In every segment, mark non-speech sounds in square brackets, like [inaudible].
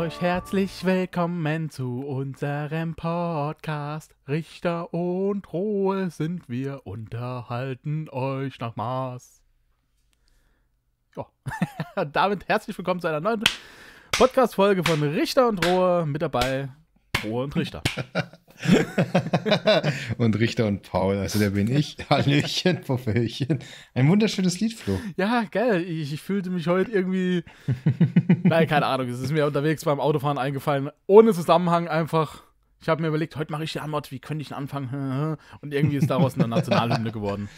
euch herzlich willkommen zu unserem Podcast. Richter und Ruhe sind wir, unterhalten euch nach Maß. Ja, [laughs] damit herzlich willkommen zu einer neuen Podcast-Folge von Richter und Ruhe. Mit dabei Ruhe und Richter. [laughs] [laughs] und Richter und Paul, also der bin ich. [laughs] Hallöchen, Pufföchen. Ein wunderschönes Lied, Flo. Ja, geil. Ich, ich fühlte mich heute irgendwie. Nein, keine Ahnung. Es ist mir unterwegs beim Autofahren eingefallen. Ohne Zusammenhang einfach. Ich habe mir überlegt, heute mache ich die Amort, wie könnte ich denn anfangen? [laughs] Und irgendwie ist daraus eine Nationalhymne geworden.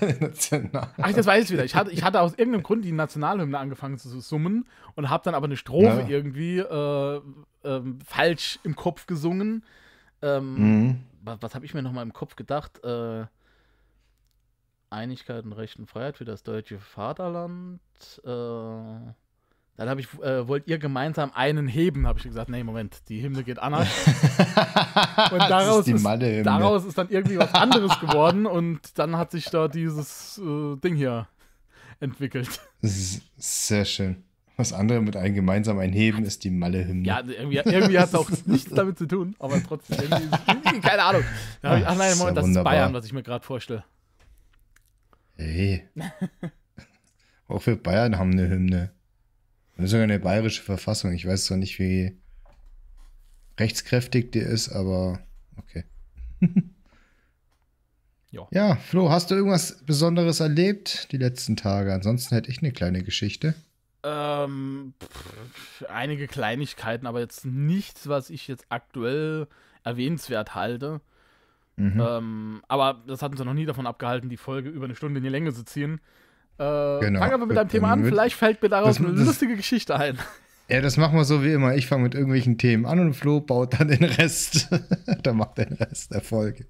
Eine Nationalhymne. Ach, das weiß ich wieder. Ich hatte, ich hatte aus irgendeinem Grund die Nationalhymne angefangen zu summen und habe dann aber eine Strophe ja. irgendwie äh, äh, falsch im Kopf gesungen. Ähm, mhm. Was, was habe ich mir noch mal im Kopf gedacht? Äh, Einigkeit und Recht und Freiheit für das deutsche Vaterland. Äh, dann habe ich, äh, wollt ihr gemeinsam einen heben, habe ich gesagt. Nee, Moment, die Hymne geht anders. [laughs] und daraus ist, ist, daraus ist dann irgendwie was anderes geworden und dann hat sich da dieses äh, Ding hier entwickelt. Sehr schön. Was andere mit einem gemeinsam einheben ist die Malle-Hymne. Ja, irgendwie, irgendwie hat es auch [laughs] nichts damit zu tun, aber trotzdem, irgendwie, keine Ahnung. [laughs] Da ach nein, Moment, das ist wunderbar. Bayern, was ich mir gerade vorstelle. Hey. [laughs] auch wir Bayern haben eine Hymne. Das ist sogar eine bayerische Verfassung. Ich weiß zwar nicht, wie rechtskräftig die ist, aber okay. ja. ja, Flo, hast du irgendwas Besonderes erlebt die letzten Tage? Ansonsten hätte ich eine kleine Geschichte. Ähm, pff, einige Kleinigkeiten, aber jetzt nichts, was ich jetzt aktuell erwähnenswert halte. Mhm. Ähm, aber das hatten sie noch nie davon abgehalten, die Folge über eine Stunde in die Länge zu ziehen. Äh, genau. Fang aber mit deinem Thema an, vielleicht fällt mir daraus das, eine das, lustige Geschichte ein. Ja, das machen wir so wie immer. Ich fange mit irgendwelchen Themen an und Flo baut dann den Rest. [laughs] dann macht den Rest der Folge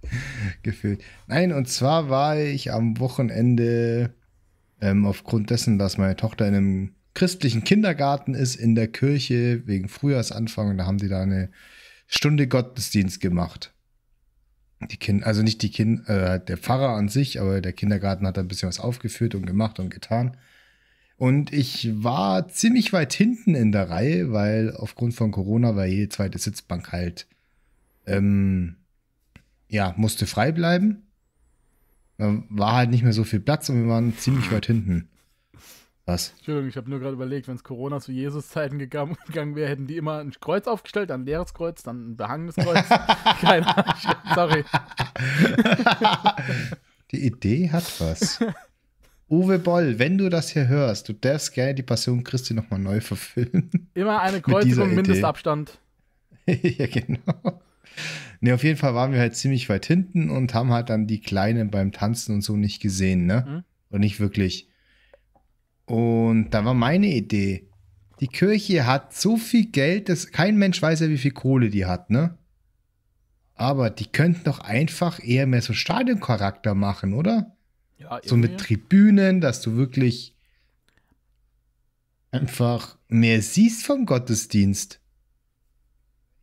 gefühlt. Nein, und zwar war ich am Wochenende ähm, aufgrund dessen, dass meine Tochter in einem christlichen Kindergarten ist in der Kirche wegen Frühjahrsanfang und da haben die da eine Stunde Gottesdienst gemacht. Die kind, also nicht die kind, äh, der Pfarrer an sich, aber der Kindergarten hat da ein bisschen was aufgeführt und gemacht und getan. Und ich war ziemlich weit hinten in der Reihe, weil aufgrund von Corona war jede zweite Sitzbank halt, ähm, ja, musste frei bleiben. Da war halt nicht mehr so viel Platz und wir waren ziemlich weit hinten. Was? Entschuldigung, ich habe nur gerade überlegt, wenn es Corona zu Jesus Zeiten gegangen, [laughs] gegangen wäre, hätten die immer ein Kreuz aufgestellt, dann ein leeres Kreuz, dann ein behangenes Kreuz. [laughs] Keine Ahnung, sorry. [laughs] die Idee hat was. Uwe Boll, wenn du das hier hörst, du darfst gerne die Passion Christi nochmal neu verfilmen. Immer eine Kreuzung, Mindestabstand. ja, genau. Ne, auf jeden Fall waren wir halt ziemlich weit hinten und haben halt dann die Kleinen beim Tanzen und so nicht gesehen, ne? Mhm. Und nicht wirklich. Und da war meine Idee. Die Kirche hat so viel Geld, dass kein Mensch weiß ja, wie viel Kohle die hat, ne? Aber die könnten doch einfach eher mehr so Stadioncharakter machen, oder? Ja, so mit Tribünen, dass du wirklich einfach mehr siehst vom Gottesdienst.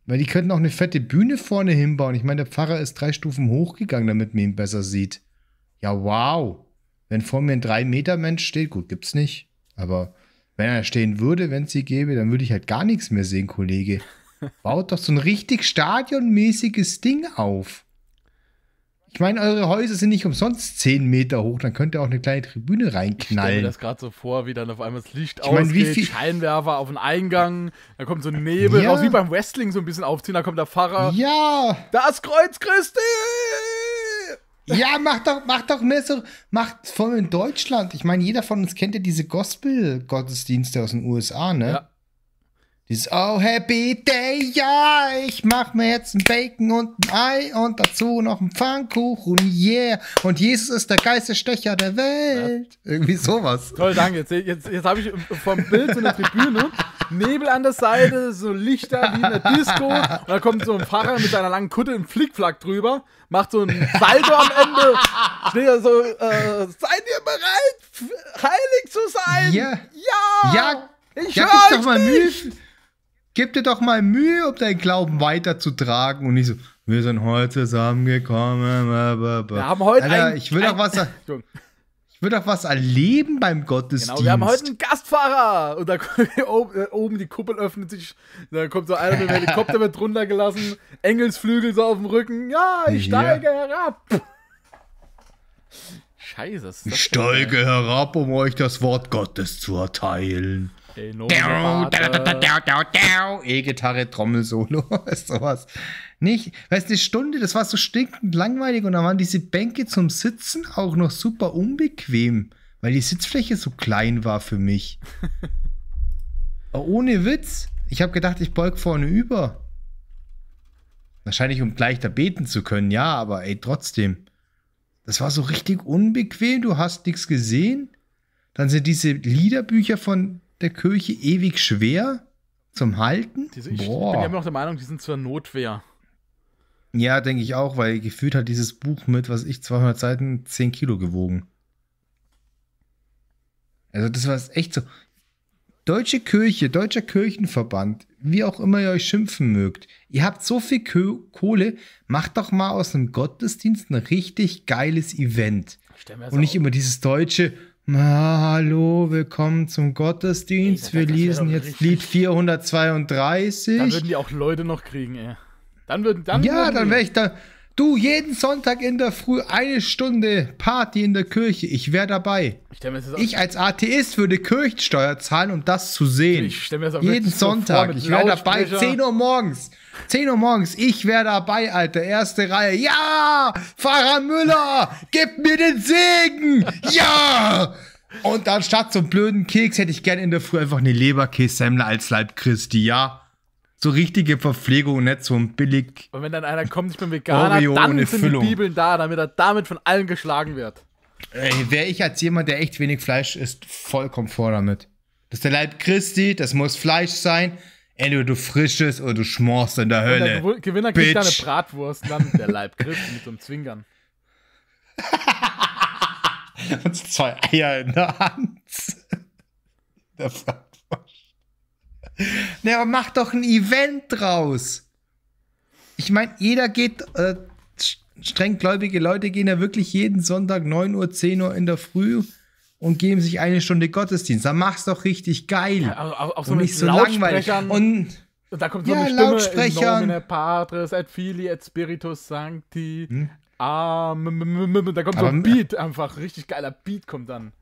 Weil die könnten auch eine fette Bühne vorne hinbauen. Ich meine, der Pfarrer ist drei Stufen hochgegangen, damit man ihn besser sieht. Ja, wow. Wenn vor mir ein 3-Meter-Mensch steht, gut, gibt's nicht. Aber wenn er stehen würde, wenn es sie gäbe, dann würde ich halt gar nichts mehr sehen, Kollege. [laughs] Baut doch so ein richtig stadionmäßiges Ding auf. Ich meine, eure Häuser sind nicht umsonst 10 Meter hoch, dann könnt ihr auch eine kleine Tribüne reinknallen. Ich stelle mir das gerade so vor, wie dann auf einmal das Licht ich ausgeht, wie viel... Scheinwerfer auf den Eingang, da kommt so ein Nebel, ja. auch wie beim Wrestling so ein bisschen aufziehen, da kommt der Pfarrer. Ja! Das Kreuz Christi! Ja, mach doch, mach doch mehr so, mach vor allem in Deutschland. Ich meine, jeder von uns kennt ja diese Gospel-Gottesdienste aus den USA, ne? Ja. Dieses Oh Happy Day, ja, ich mach mir jetzt ein Bacon und ein Ei und dazu noch ein Pfannkuchen, yeah. Und Jesus ist der geilste Stecher der Welt. Ja. Irgendwie sowas. Toll, danke. Jetzt, jetzt, jetzt habe ich vom Bild zu der Tribüne Nebel an der Seite, so Lichter wie in der Disco. Und dann kommt so ein Fahrer mit seiner langen Kutte im Flickflack drüber, macht so ein Salto am Ende, steht da so, äh, seid ihr bereit, heilig zu sein? Ja! Ja! ja. Ich ja, gib mal nicht. Gib dir doch mal Mühe, um deinen Glauben weiterzutragen und nicht so, wir sind heute zusammengekommen. Wir haben heute Alter, ein, ich will doch was [laughs] sagen. Ich will doch was erleben beim Gottesdienst. Genau, wir haben heute einen Gastfahrer. Und da äh, oben die Kuppel öffnet sich. Da kommt so einer mit dem Helikopter mit gelassen. Engelsflügel so auf dem Rücken. Ja, ich steige herab. Scheiße. ich steige herab, um euch das Wort Gottes zu erteilen. E-Gitarre, Trommelsolo, [laughs] sowas. Nicht, weißt du, eine Stunde, das war so stinkend langweilig und dann waren diese Bänke zum Sitzen auch noch super unbequem, weil die Sitzfläche so klein war für mich. [laughs] Ohne Witz. Ich habe gedacht, ich beug vorne über. Wahrscheinlich, um gleich da beten zu können, ja, aber ey, trotzdem. Das war so richtig unbequem, du hast nichts gesehen. Dann sind diese Liederbücher von der Kirche ewig schwer zum Halten. Diese, ich Boah. bin ja immer noch der Meinung, die sind zur Notwehr. Ja, denke ich auch, weil gefühlt hat dieses Buch mit, was ich, 200 Seiten, 10 Kilo gewogen. Also das war echt so. Deutsche Kirche, Deutscher Kirchenverband, wie auch immer ihr euch schimpfen mögt, ihr habt so viel Kohle, macht doch mal aus einem Gottesdienst ein richtig geiles Event. Und nicht auf. immer dieses deutsche, na, hallo, willkommen zum Gottesdienst. Ey, Wir lesen jetzt Lied 432. Dann würden die auch Leute noch kriegen, ey. Dann würden dann. Ja, würden dann wäre ich da. Du, jeden Sonntag in der Früh eine Stunde Party in der Kirche. Ich wäre dabei. Ich, ich als Atheist würde Kirchensteuer zahlen, um das zu sehen. Ich stell mir das auch Jeden Sonntag. Vor, ich wäre dabei. 10 Uhr morgens. 10 Uhr morgens. Ich wäre dabei, Alter. Erste Reihe. Ja! Pfarrer Müller! gib mir den Segen! Ja! Und anstatt so blöden Keks hätte ich gern in der Früh einfach eine Leberkäse-Semmler als Leib Christi. Ja? so richtige Verpflegung, nicht so ein billig. Und wenn dann einer kommt, ich bin Veganer, Oreo dann sind Füllung. die Bibeln da, damit er damit von allen geschlagen wird. Ey, wäre ich als jemand, der echt wenig Fleisch isst, vollkommen vor damit. Das ist der Leib Christi, das muss Fleisch sein. Entweder du frisches oder du schmorst in der Und Hölle. Der Gewinner Bitch. kriegt eine Bratwurst, dann der Leib Christi mit so einem Zwingern. [laughs] Und zwei Eier in der Hand. [laughs] Der na, aber mach doch ein Event draus. Ich meine, jeder geht, äh, strenggläubige Leute gehen ja wirklich jeden Sonntag 9 Uhr, 10 Uhr in der Früh und geben sich eine Stunde Gottesdienst. Dann mach's doch richtig geil. Ja, auch, auch so und nicht so langweilig. Und da kommt so ja, eine Stimme Lautsprechern. Patris et Filii et Spiritus Sancti. Hm? Ah, da kommt so ein Beat einfach. Richtig geiler Beat kommt dann.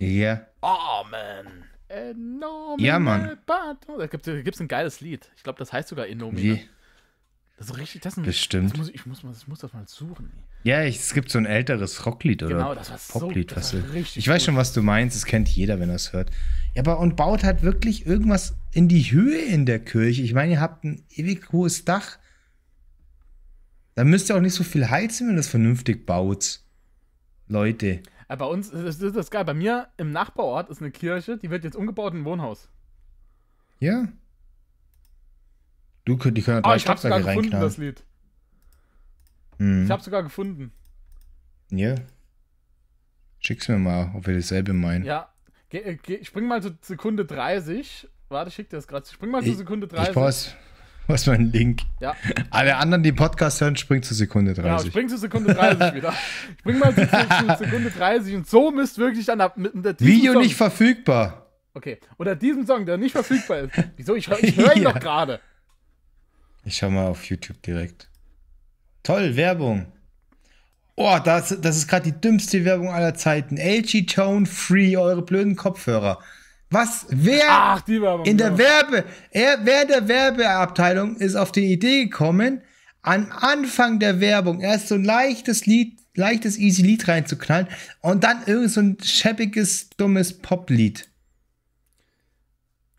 Ja. Yeah. Amen. Enorme ja, Mann. Baton. Oh, da gibt es ein geiles Lied. Ich glaube, das heißt sogar Enomine. Nee. Das ist richtig, das ist ein, Bestimmt. Das muss, ich, muss, ich muss das mal suchen. Ja, ich, es gibt so ein älteres Rocklied oder genau, das war Poplied. So, das war ich weiß schon, was du meinst. Das kennt jeder, wenn er es hört. Ja, aber und baut halt wirklich irgendwas in die Höhe in der Kirche. Ich meine, ihr habt ein ewig hohes Dach. Da müsst ihr auch nicht so viel heizen, wenn ihr das vernünftig baut. Leute. Äh, bei uns, das ist das geil. Bei mir im Nachbarort ist eine Kirche, die wird jetzt umgebaut in ein Wohnhaus. Ja. Du, die können ah, drei oh, ich hab's sogar gefunden, das Lied. Hm. Ich hab's sogar gefunden. Ja. Schick's mir mal, ob wir dasselbe meinen. Ja. Ge, äh, ge spring mal zu Sekunde 30. Warte, ich schick dir das gerade. Spring mal ich, zu Sekunde 30. Ich pause. Was für ein Link. Ja. Alle anderen, die Podcast hören, springt zur Sekunde 30. Ja, springt zur Sekunde 30 [laughs] wieder. Spring mal zur Sekunde 30 und so müsst wirklich dann ab. Video Song. nicht verfügbar. Okay, oder diesem Song, der nicht verfügbar ist. Wieso? Ich, ich [laughs] höre ihn ja. doch gerade. Ich schau mal auf YouTube direkt. Toll, Werbung. Oh, das, das ist gerade die dümmste Werbung aller Zeiten. LG Tone Free, eure blöden Kopfhörer. Was, wer Ach, Werbung, in der ja. Genau. Werbe, er, wer der Werbeabteilung ist auf die Idee gekommen, am Anfang der Werbung erst so ein leichtes Lied, leichtes easy Lied reinzuknallen und dann irgend so ein schäbiges, dummes Poplied.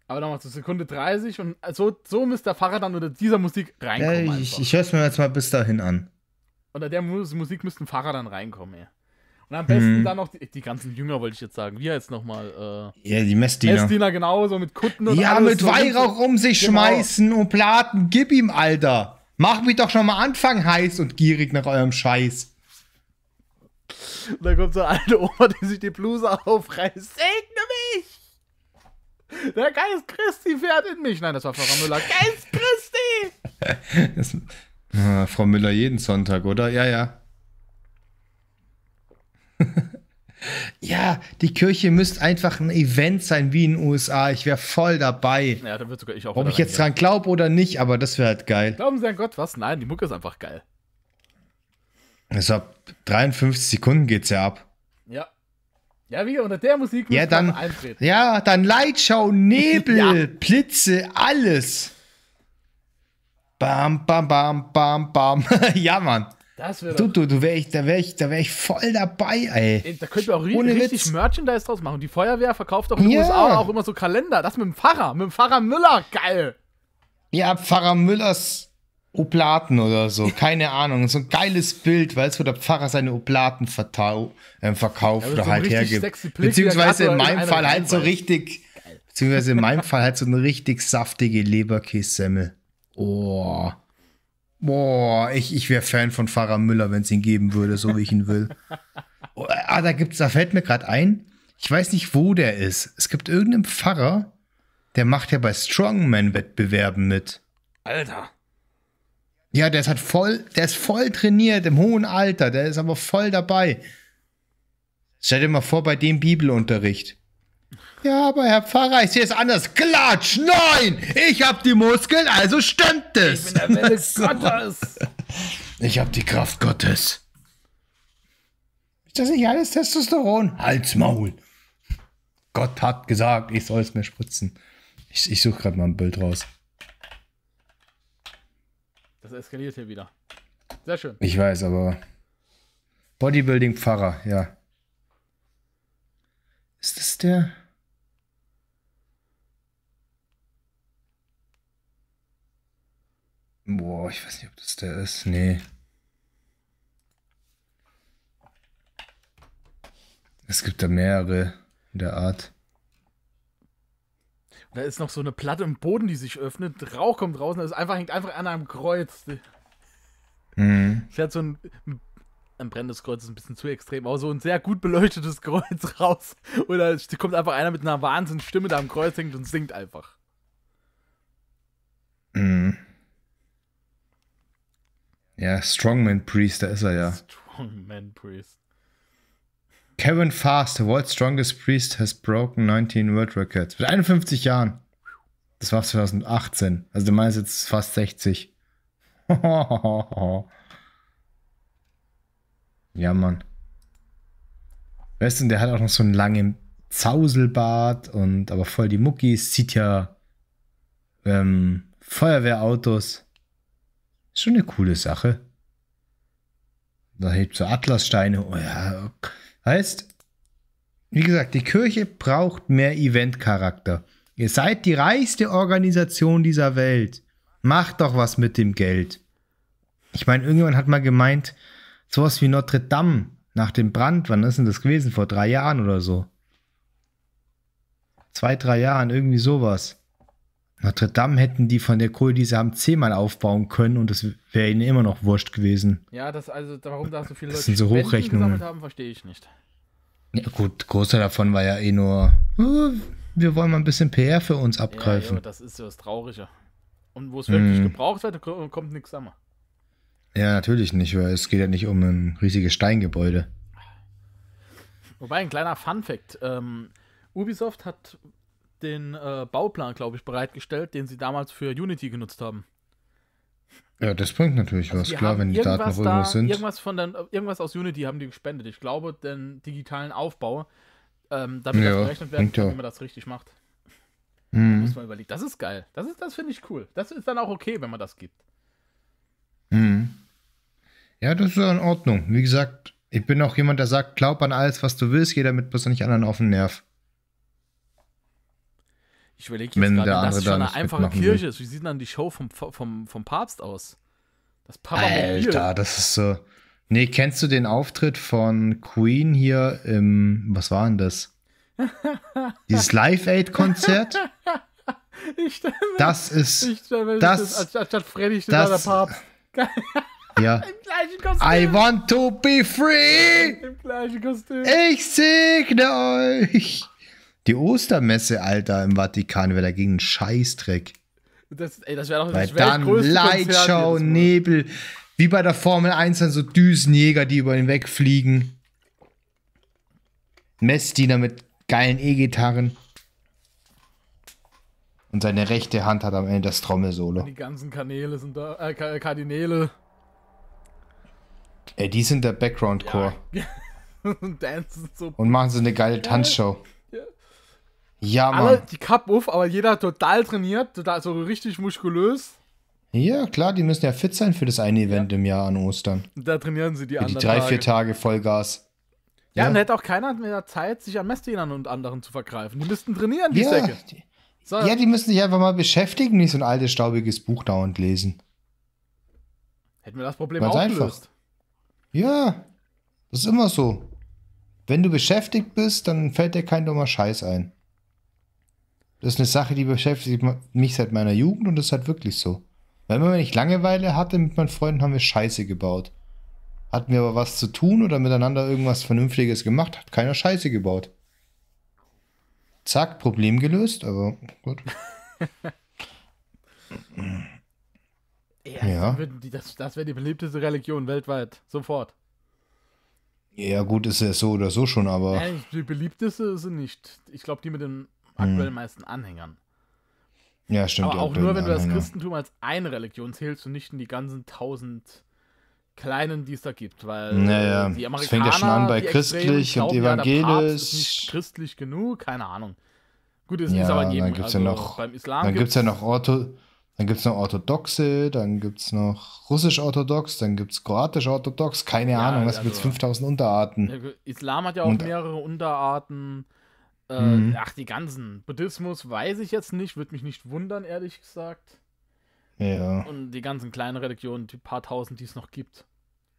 Aber dann machst du Sekunde 30 und so, so müsste der Fahrer dann unter dieser Musik reinkommen. Äh, ich, ich höre es mir jetzt mal bis dahin an. Unter der Musik müssten Fahrer dann reinkommen, ja. Und am besten hm. dann noch die, die, ganzen Jünger, wollte ich jetzt sagen. Wir jetzt nochmal. Äh, ja, die Messdiener. Messdiener genauso mit Kutten und Ja, mit Weihrauch um sich genau. schmeißen und platen. Gib ihm, Alter. Mach mich doch schon mal Anfang heiß und gierig nach eurem Scheiß. Und da kommt so eine alte Oma, die sich die Bluse aufreißt. Segne mich! Der Geist Christi fährt in mich. Nein, das war Frau Müller. Geist Christi! [laughs] das, äh, Frau Müller jeden Sonntag, oder? Ja, ja. [laughs] ja, die Kirche müsste einfach ein Event sein wie in den USA. Ich wäre voll dabei. Ja, dann wird sogar ich auch. Ob ich jetzt dran glaube oder nicht, aber das wäre halt geil. Glauben Sie an Gott was? Nein, die Mucke ist einfach geil. Also ab 53 Sekunden geht's ja ab. Ja. Ja, wie unter der Musik ja, dann, eintreten. Ja, dann Lightshow, [laughs] Nebel, ja. Blitze, alles. Bam, bam, bam, bam, bam. [laughs] ja, Mann. Das wäre du, du, du wär ich, da wäre ich, wär ich voll dabei, ey. da könnten wir auch Ohne richtig Witz. Merchandise draus machen. Die Feuerwehr verkauft doch in den ja. USA auch immer so Kalender. Das mit dem Pfarrer, mit dem Pfarrer Müller, geil. Ja, Pfarrer Müllers Oblaten oder so, [laughs] keine Ahnung. So ein geiles Bild, weil es wo der Pfarrer seine Oblaten vertau äh, verkauft ja, oder so halt hergibt. Halt beziehungsweise in meinem Fall halt so richtig, geil. beziehungsweise in meinem Fall halt so eine richtig saftige Leberkässemmel. Oh. Boah, ich, ich wäre Fan von Pfarrer Müller, wenn es ihn geben würde, so wie ich ihn will. [laughs] Oh, ah, da gibt's, da fällt mir gerade ein, ich weiß nicht, wo der ist. Es gibt irgendeinen Pfarrer, der macht ja bei Strongman-Wettbewerben mit. Alter. Ja, der ist halt voll, der ist voll trainiert im hohen Alter, der ist aber voll dabei. Stell dir mal vor, bei dem Bibelunterricht. Ja, aber Herr Pfarrer, ich sehe es anders. Klatsch, nein! Ich habe die Muskeln, also stimmt es. Ich bin der Wille [laughs] Gottes. Ich habe die Kraft Gottes. Ist das nicht alles Testosteron? Halt's Maul. Gott hat gesagt, ich soll es mir spritzen. Ich, ich suche gerade mal ein Bild raus. Das eskaliert hier wieder. Sehr schön. Ich weiß, aber Bodybuilding-Pfarrer, ja. Ist das der? Boah, ich weiß nicht, ob das der ist. Nee. Es gibt da mehrere in der Art. Da ist noch so eine Platte im Boden, die sich öffnet. Rauch kommt raus und das einfach, hängt einfach an einem Kreuz. Mhm. Sie hat so ein, ein brennendes Kreuz, ist ein bisschen zu extrem, aber so ein sehr gut beleuchtetes [laughs] Kreuz raus. Oder es kommt einfach einer mit einer Wahnsinnsstimme da am Kreuz hängt und singt einfach. Mhm. Ja, Strongman Priest, da ist er ja. Strongman Priest. Kevin Fast, the world's strongest priest, has broken 19 World Records. Mit 51 Jahren. Das war 2018. Also du meinst jetzt fast 60. [laughs] ja, Mann. Weißt du, der hat auch noch so einen langen Zauselbart und aber voll die Muckis, sieht ja ähm, Feuerwehrautos. Schon eine coole Sache. Da hebt so Atlassteine. Oh ja. Heißt, wie gesagt, die Kirche braucht mehr Eventcharakter. Ihr seid die reichste Organisation dieser Welt. Macht doch was mit dem Geld. Ich meine, irgendjemand hat mal gemeint, sowas wie Notre Dame nach dem Brand, wann ist denn das gewesen? Vor drei Jahren oder so. Zwei, drei Jahren, irgendwie sowas. Notre Dame hätten die von der Kohle, die sie haben, zehnmal aufbauen können und es wäre ihnen immer noch wurscht gewesen. Ja, das also, warum da so viele das Leute sind so Hochrechnungen. gesammelt haben, verstehe ich nicht. Ja, gut, großer davon war ja eh nur, oh, wir wollen mal ein bisschen PR für uns abgreifen. Ja, ja das ist ja das Traurige. Und wo es wirklich mm. gebraucht wird, kommt nichts zusammen. Ja, natürlich nicht, weil es geht ja nicht um ein riesiges Steingebäude. Wobei, ein kleiner Fun-Fact: ähm, Ubisoft hat den äh, Bauplan, glaube ich, bereitgestellt, den sie damals für Unity genutzt haben. Ja, das bringt natürlich also was, klar, wenn die Daten noch irgendwo sind. Irgendwas, von den, irgendwas aus Unity haben die gespendet. Ich glaube, den digitalen Aufbau, ähm, damit ja, das berechnet werden kann, ja. wie man das richtig macht. Mhm. Da muss man überlegen. Das ist geil. Das, ist, das finde ich cool. Das ist dann auch okay, wenn man das gibt. Mhm. Ja, das ist in Ordnung. Wie gesagt, ich bin auch jemand, der sagt, glaub an alles, was du willst, jeder mit bloß nicht anderen auf den Nerv. Ich überlege jetzt gerade, dass es schon eine einfache Kirche ist. Wie sieht dann die Show vom, vom, vom Papst aus? Das Papa Alter, das ist so. Nee, kennst du den Auftritt von Queen hier im, was war denn das? [laughs] Dieses Live-Aid-Konzert? das ist. Ich stelle das, das, anstatt Freddy steht das, der Papst. [laughs] Ja. I want to be free! Im gleichen Kostüm. Ich segne euch! Die Ostermesse, Alter, im Vatikan wäre dagegen ein Scheißdreck. Das, ey, das wäre doch Weil dann Lightshow, Nebel, wie bei der Formel 1 dann so Düsenjäger, die über ihn wegfliegen. Messdiener mit geilen E-Gitarren. Und seine rechte Hand hat am Ende das Trommelsolo. Die ganzen Kanäle sind da, äh, Kardinäle. Ey, die sind der background core Ja. [laughs] und, so und machen so eine geile Tanzshow. Ja, Mann. Alle die Cup-Uff, aber jeder total trainiert, total, so richtig muskulös. Ja, klar, die müssen ja fit sein für das eine Event ja. im Jahr an Ostern. Da trainieren sie die anderen. Die drei, Tage. vier Tage Vollgas. Ja, ja, und hätte auch keiner mehr Zeit, sich an Messdienern und anderen zu vergreifen. Die müssten trainieren, die ja, Säcke. So. Ja, die müssen sich einfach mal beschäftigen, nicht so ein altes, staubiges Buch dauernd lesen. Hätten wir das Problem Ganz auch einfach. gelöst. Ja, das ist immer so. Wenn du beschäftigt bist, dann fällt dir kein dummer Scheiß ein. Das ist eine Sache, die beschäftigt mich seit meiner Jugend und das ist halt wirklich so. Weil wenn man nicht Langeweile hatte mit meinen Freunden, haben wir Scheiße gebaut. Hatten wir aber was zu tun oder miteinander irgendwas Vernünftiges gemacht, hat keiner Scheiße gebaut. Zack, Problem gelöst, aber gut. [laughs] ja, ja. Das, das wäre die beliebteste Religion weltweit, sofort. Ja, gut, ist ja so oder so schon, aber. Nein, die beliebteste ist sie nicht. Ich glaube, die mit dem aktuell mhm. meisten Anhängern. Ja, stimmt. Aber auch nur, wenn du das Christentum als eine Religion zählst und nicht in die ganzen tausend kleinen, die es da gibt, weil naja, die Amerikaner, es fängt ja schon an bei christlich glauben, und evangelisch. Ja, nicht christlich genug, keine Ahnung. Gut, es ja, ist aber in jedem, dann gibt's also ja noch, beim Islam dann gibt es ja noch Ortho, dann gibt's noch Orthodoxe, dann gibt's noch russisch-orthodox, dann gibt es kroatisch-orthodox, keine ja, Ahnung, was also, es 5000 Unterarten. Islam hat ja auch und, mehrere Unterarten. Äh, mhm. Ach, die ganzen. Buddhismus weiß ich jetzt nicht, würde mich nicht wundern, ehrlich gesagt. Ja. Und die ganzen kleinen Religionen, die paar tausend, die es noch gibt.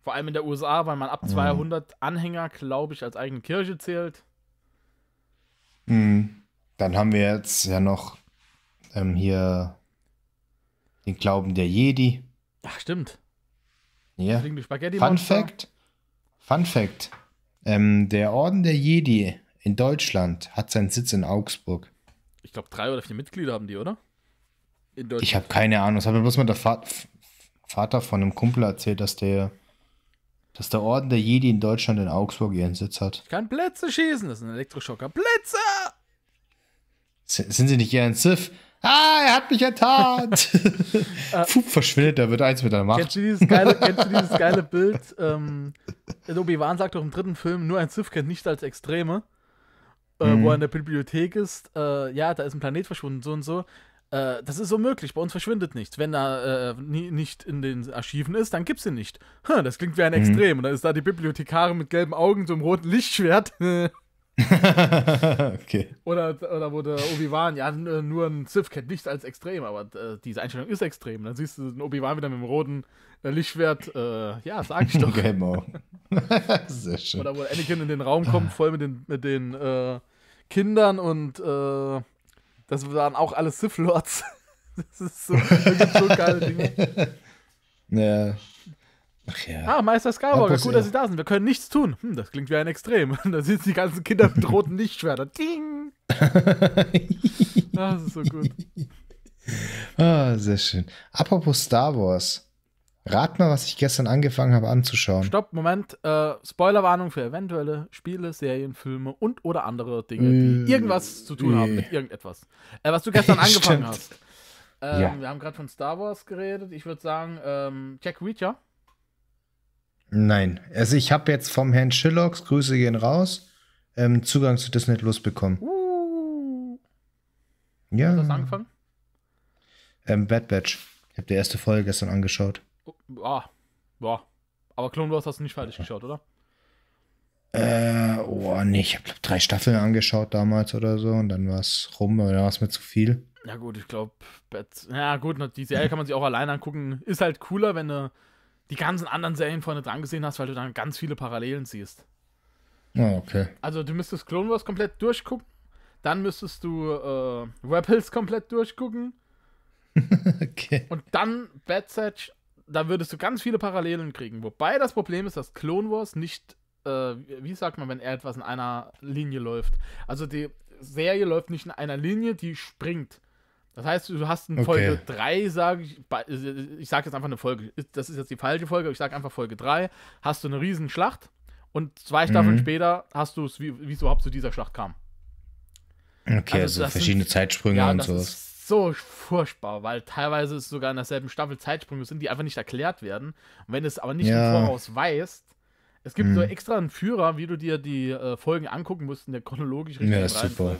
Vor allem in der USA, weil man ab 200 mhm. Anhänger, glaube ich, als eigene Kirche zählt. Mhm. Dann haben wir jetzt ja noch ähm, hier den Glauben der Jedi. Ach, stimmt. Ja. Fun Fact. Fun Fact. Ähm, der Orden der Jedi in Deutschland, hat seinen Sitz in Augsburg. Ich glaube, drei oder vier Mitglieder haben die, oder? Ich habe keine Ahnung. Das hat mir bloß mal der Vater von einem Kumpel erzählt, dass der, dass der Orden der Jedi in Deutschland in Augsburg ihren Sitz hat. Ich kann Blitze schießen. Das ist ein Elektroschocker. Blitze! Sind sie nicht eher ein Sith? Ah, er hat mich ertappt! [laughs] [laughs] Puh, verschwindet, er wird eins mit der Macht. Kennst du dieses geile, du dieses geile Bild? Ähm, Obi-Wan sagt doch im dritten Film, nur ein Sith kennt nicht als Extreme äh, wo er mhm. in der Bibliothek ist, äh, ja, da ist ein Planet verschwunden, so und so. Äh, das ist unmöglich, bei uns verschwindet nichts. Wenn er äh, nie, nicht in den Archiven ist, dann gibt's ihn nicht. Huh, das klingt wie ein mhm. Extrem. Mhm. Und dann ist da die Bibliothekarin mit gelben Augen, so einem roten Lichtschwert. [laughs] [laughs] okay. Oder, oder der Obi-Wan, ja, äh, nur ein Sith kennt nichts als extrem, aber äh, diese Einstellung ist extrem. Dann siehst du den Obi-Wan wieder mit dem roten äh, Lichtschwert. Äh, ja, sag ich [laughs] doch. Gelben [laughs] Sehr schön. Oder wo Anakin in den Raum kommt, voll mit den, mit den äh, Kindern und äh, das waren auch alles Sith-Lords. das ist so, da gibt geile Dinge. Ja. Ach ja. Ah, Meister Skywalker, gut, dass Sie da sind. Wir können nichts tun. Hm, das klingt wie ein Extrem. [laughs] da sitzen die ganzen Kinder mit roten [laughs] Lichtschwertern. Ding! [laughs] das ist so gut. Ah, sehr schön. Apropos Star Wars. Rat mal, was ich gestern angefangen habe anzuschauen. Stopp, Moment. Äh, Spoilerwarnung für eventuelle Spiele, Serien, Filme und oder andere Dinge, die äh, irgendwas zu tun haben mit äh. irgendetwas. Äh, was du gestern angefangen hast. Ähm, ja. Wir haben gerade von Star Wars geredet. Ich würde sagen, ähm, Jack Reacher. Nein. Also ich habe jetzt vom Herrn Schillocks, Grüße gehen raus, ähm, Zugang zu Disney Plus bekommen. Uh. Ja. Hast du das angefangen? Ähm, Bad Batch. Ich habe die erste Folge gestern angeschaut. Oh, ah, boah. Aber Clone Wars hast du nicht fertig geschaut, oder? Äh, oh, nee, ich habe drei Staffeln angeschaut damals oder so und dann war es rum oder war es mir zu viel. Ja, gut, ich glaube, ja, gut, die Serie kann man sich auch alleine angucken. Ist halt cooler, wenn du die ganzen anderen Serien vorne dran gesehen hast, weil du dann ganz viele Parallelen siehst. Ah, oh, okay. Also du müsstest Clone Wars komplett durchgucken, dann müsstest du äh, Rebels komplett durchgucken. [laughs] okay. Und dann Bad Satch, da würdest du ganz viele Parallelen kriegen. Wobei das Problem ist, dass Clone Wars nicht, äh, wie sagt man, wenn er etwas in einer Linie läuft. Also die Serie läuft nicht in einer Linie, die springt. Das heißt, du hast in Folge okay. 3, sage ich, ich sage jetzt einfach eine Folge, das ist jetzt die falsche Folge, ich sage einfach Folge 3, hast du eine Riesenschlacht und zwei mhm. Staffeln mhm. später hast du es, wie, es überhaupt zu dieser Schlacht kam. Okay, also, also verschiedene sind, Zeitsprünge ja, und das sowas. Ist so furchtbar, weil teilweise ist sogar in derselben Staffel Zeitsprünge sind, die einfach nicht erklärt werden. Und wenn du es aber nicht ja. im Voraus weißt, es gibt mhm. so extra einen Führer, wie du dir die äh, Folgen angucken musst in der chronologisch richtigen ja, ist super.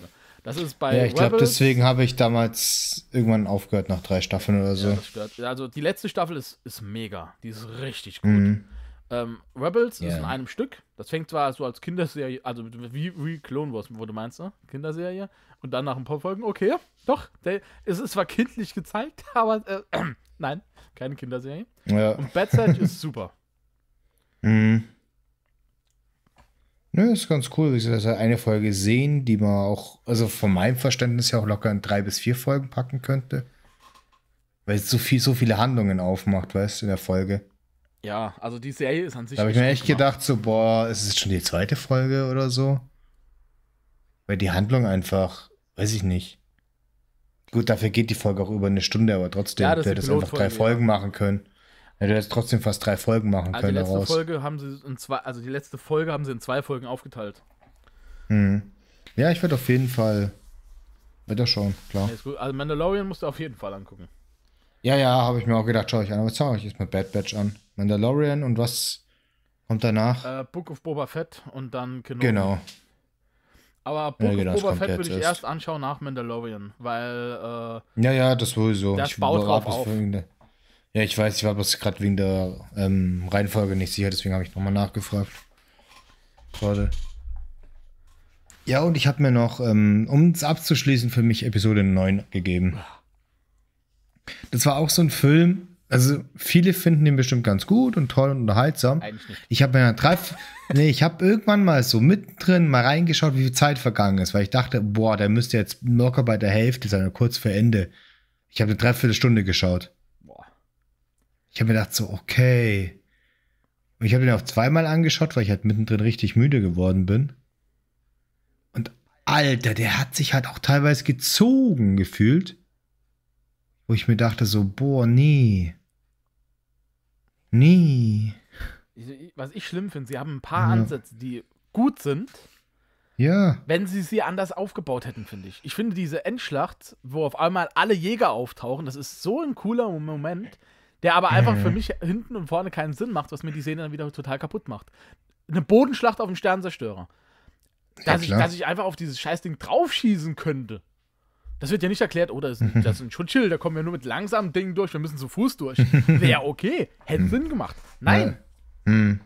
Das ist bei. Ja, ich glaube, deswegen habe ich damals irgendwann aufgehört nach drei Staffeln oder so. Ja, das also die letzte Staffel ist, ist mega. Die ist richtig gut. Mhm. Ähm, Rebels yeah. ist in einem Stück. Das fängt zwar so als Kinderserie, also wie, wie Clone Wars, wo du meinst, ne? Kinderserie. Und dann nach ein paar Folgen, okay, doch, der, es ist zwar kindlich gezeigt, [laughs] aber äh, äh, [clears throat] nein, keine Kinderserie. Ja. Und Bad Side [laughs] ist super. Mhm. Nö, ist ganz cool, wie sie das halt eine Folge sehen, die man auch, also von meinem Verständnis ja auch locker in drei bis vier Folgen packen könnte. Weil es so, viel, so viele Handlungen aufmacht, weißt du, in der Folge. Ja, also die Serie ist an sich. Da habe ich mir echt gedacht, so, boah, ist es schon die zweite Folge oder so? Weil die Handlung einfach, weiß ich nicht. Gut, dafür geht die Folge auch über eine Stunde, aber trotzdem ja, hätte das einfach drei Folgen ja. machen können. Ja, du hättest trotzdem fast drei Folgen machen also können. Die letzte daraus. Folge haben sie in zwei, also die letzte Folge haben sie in zwei Folgen aufgeteilt. Hm. Ja, ich werde auf jeden Fall. Wird er schon, klar. Nee, also Mandalorian musst du auf jeden Fall angucken. Ja, ja, habe ich mir auch gedacht, schaue ich an. Aber jetzt schaue ich jetzt mal Bad Batch an. Mandalorian und was kommt danach? Äh, Book of Boba Fett und dann Kenobi. Genau. Aber Book ja, genau, of Boba Fett würde ich erst anschauen nach Mandalorian, weil. Äh, ja, ja, das sowieso. Der ich baut drauf auf. Folgende. Ja, ich weiß, ich war bloß gerade wegen der ähm, Reihenfolge nicht sicher, deswegen habe ich nochmal nachgefragt. Schade. Ja, und ich habe mir noch, ähm, um es abzuschließen, für mich Episode 9 gegeben. Das war auch so ein Film, also viele finden den bestimmt ganz gut und toll und unterhaltsam. Ich habe mir drei, nee, ich habe irgendwann mal so mittendrin mal reingeschaut, wie viel Zeit vergangen ist, weil ich dachte, boah, der müsste jetzt locker bei der Hälfte sein kurz vor Ende. Ich habe eine Dreiviertelstunde geschaut. Ich habe mir gedacht, so, okay. Und ich habe den auch zweimal angeschaut, weil ich halt mittendrin richtig müde geworden bin. Und Alter, der hat sich halt auch teilweise gezogen gefühlt. Wo ich mir dachte, so, boah, nee. Nee. Was ich schlimm finde, sie haben ein paar ja. Ansätze, die gut sind. Ja. Wenn sie sie anders aufgebaut hätten, finde ich. Ich finde diese Endschlacht, wo auf einmal alle Jäger auftauchen, das ist so ein cooler Moment der aber einfach mhm. für mich hinten und vorne keinen Sinn macht, was mir die Szene dann wieder total kaputt macht. Eine Bodenschlacht auf dem Sternzerstörer. Dass, ja, ich, dass ich einfach auf dieses Scheißding draufschießen könnte. Das wird ja nicht erklärt, oder oh, [laughs] das, ist, ein Schutzschild, da kommen wir nur mit langsamen Dingen durch, wir müssen zu Fuß durch. [laughs] Wäre okay, hätte hm. Sinn gemacht. Nein. Hm.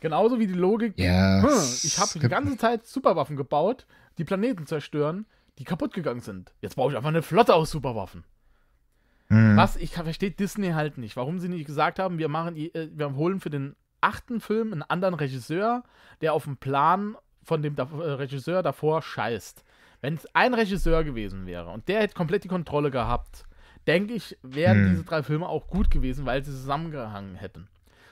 Genauso wie die Logik, ja, hm, ich habe die ganze Zeit Superwaffen gebaut, die Planeten zerstören, die kaputt gegangen sind. Jetzt brauche ich einfach eine Flotte aus Superwaffen. Mhm. Was ich verstehe Disney halt nicht, warum sie nicht gesagt haben, wir machen, äh, wir holen für den achten Film einen anderen Regisseur, der auf den Plan von dem äh, Regisseur davor scheißt. Wenn es ein Regisseur gewesen wäre und der hätte komplett die Kontrolle gehabt, denke ich, wären hm. diese drei Filme auch gut gewesen, weil sie zusammengehangen hätten.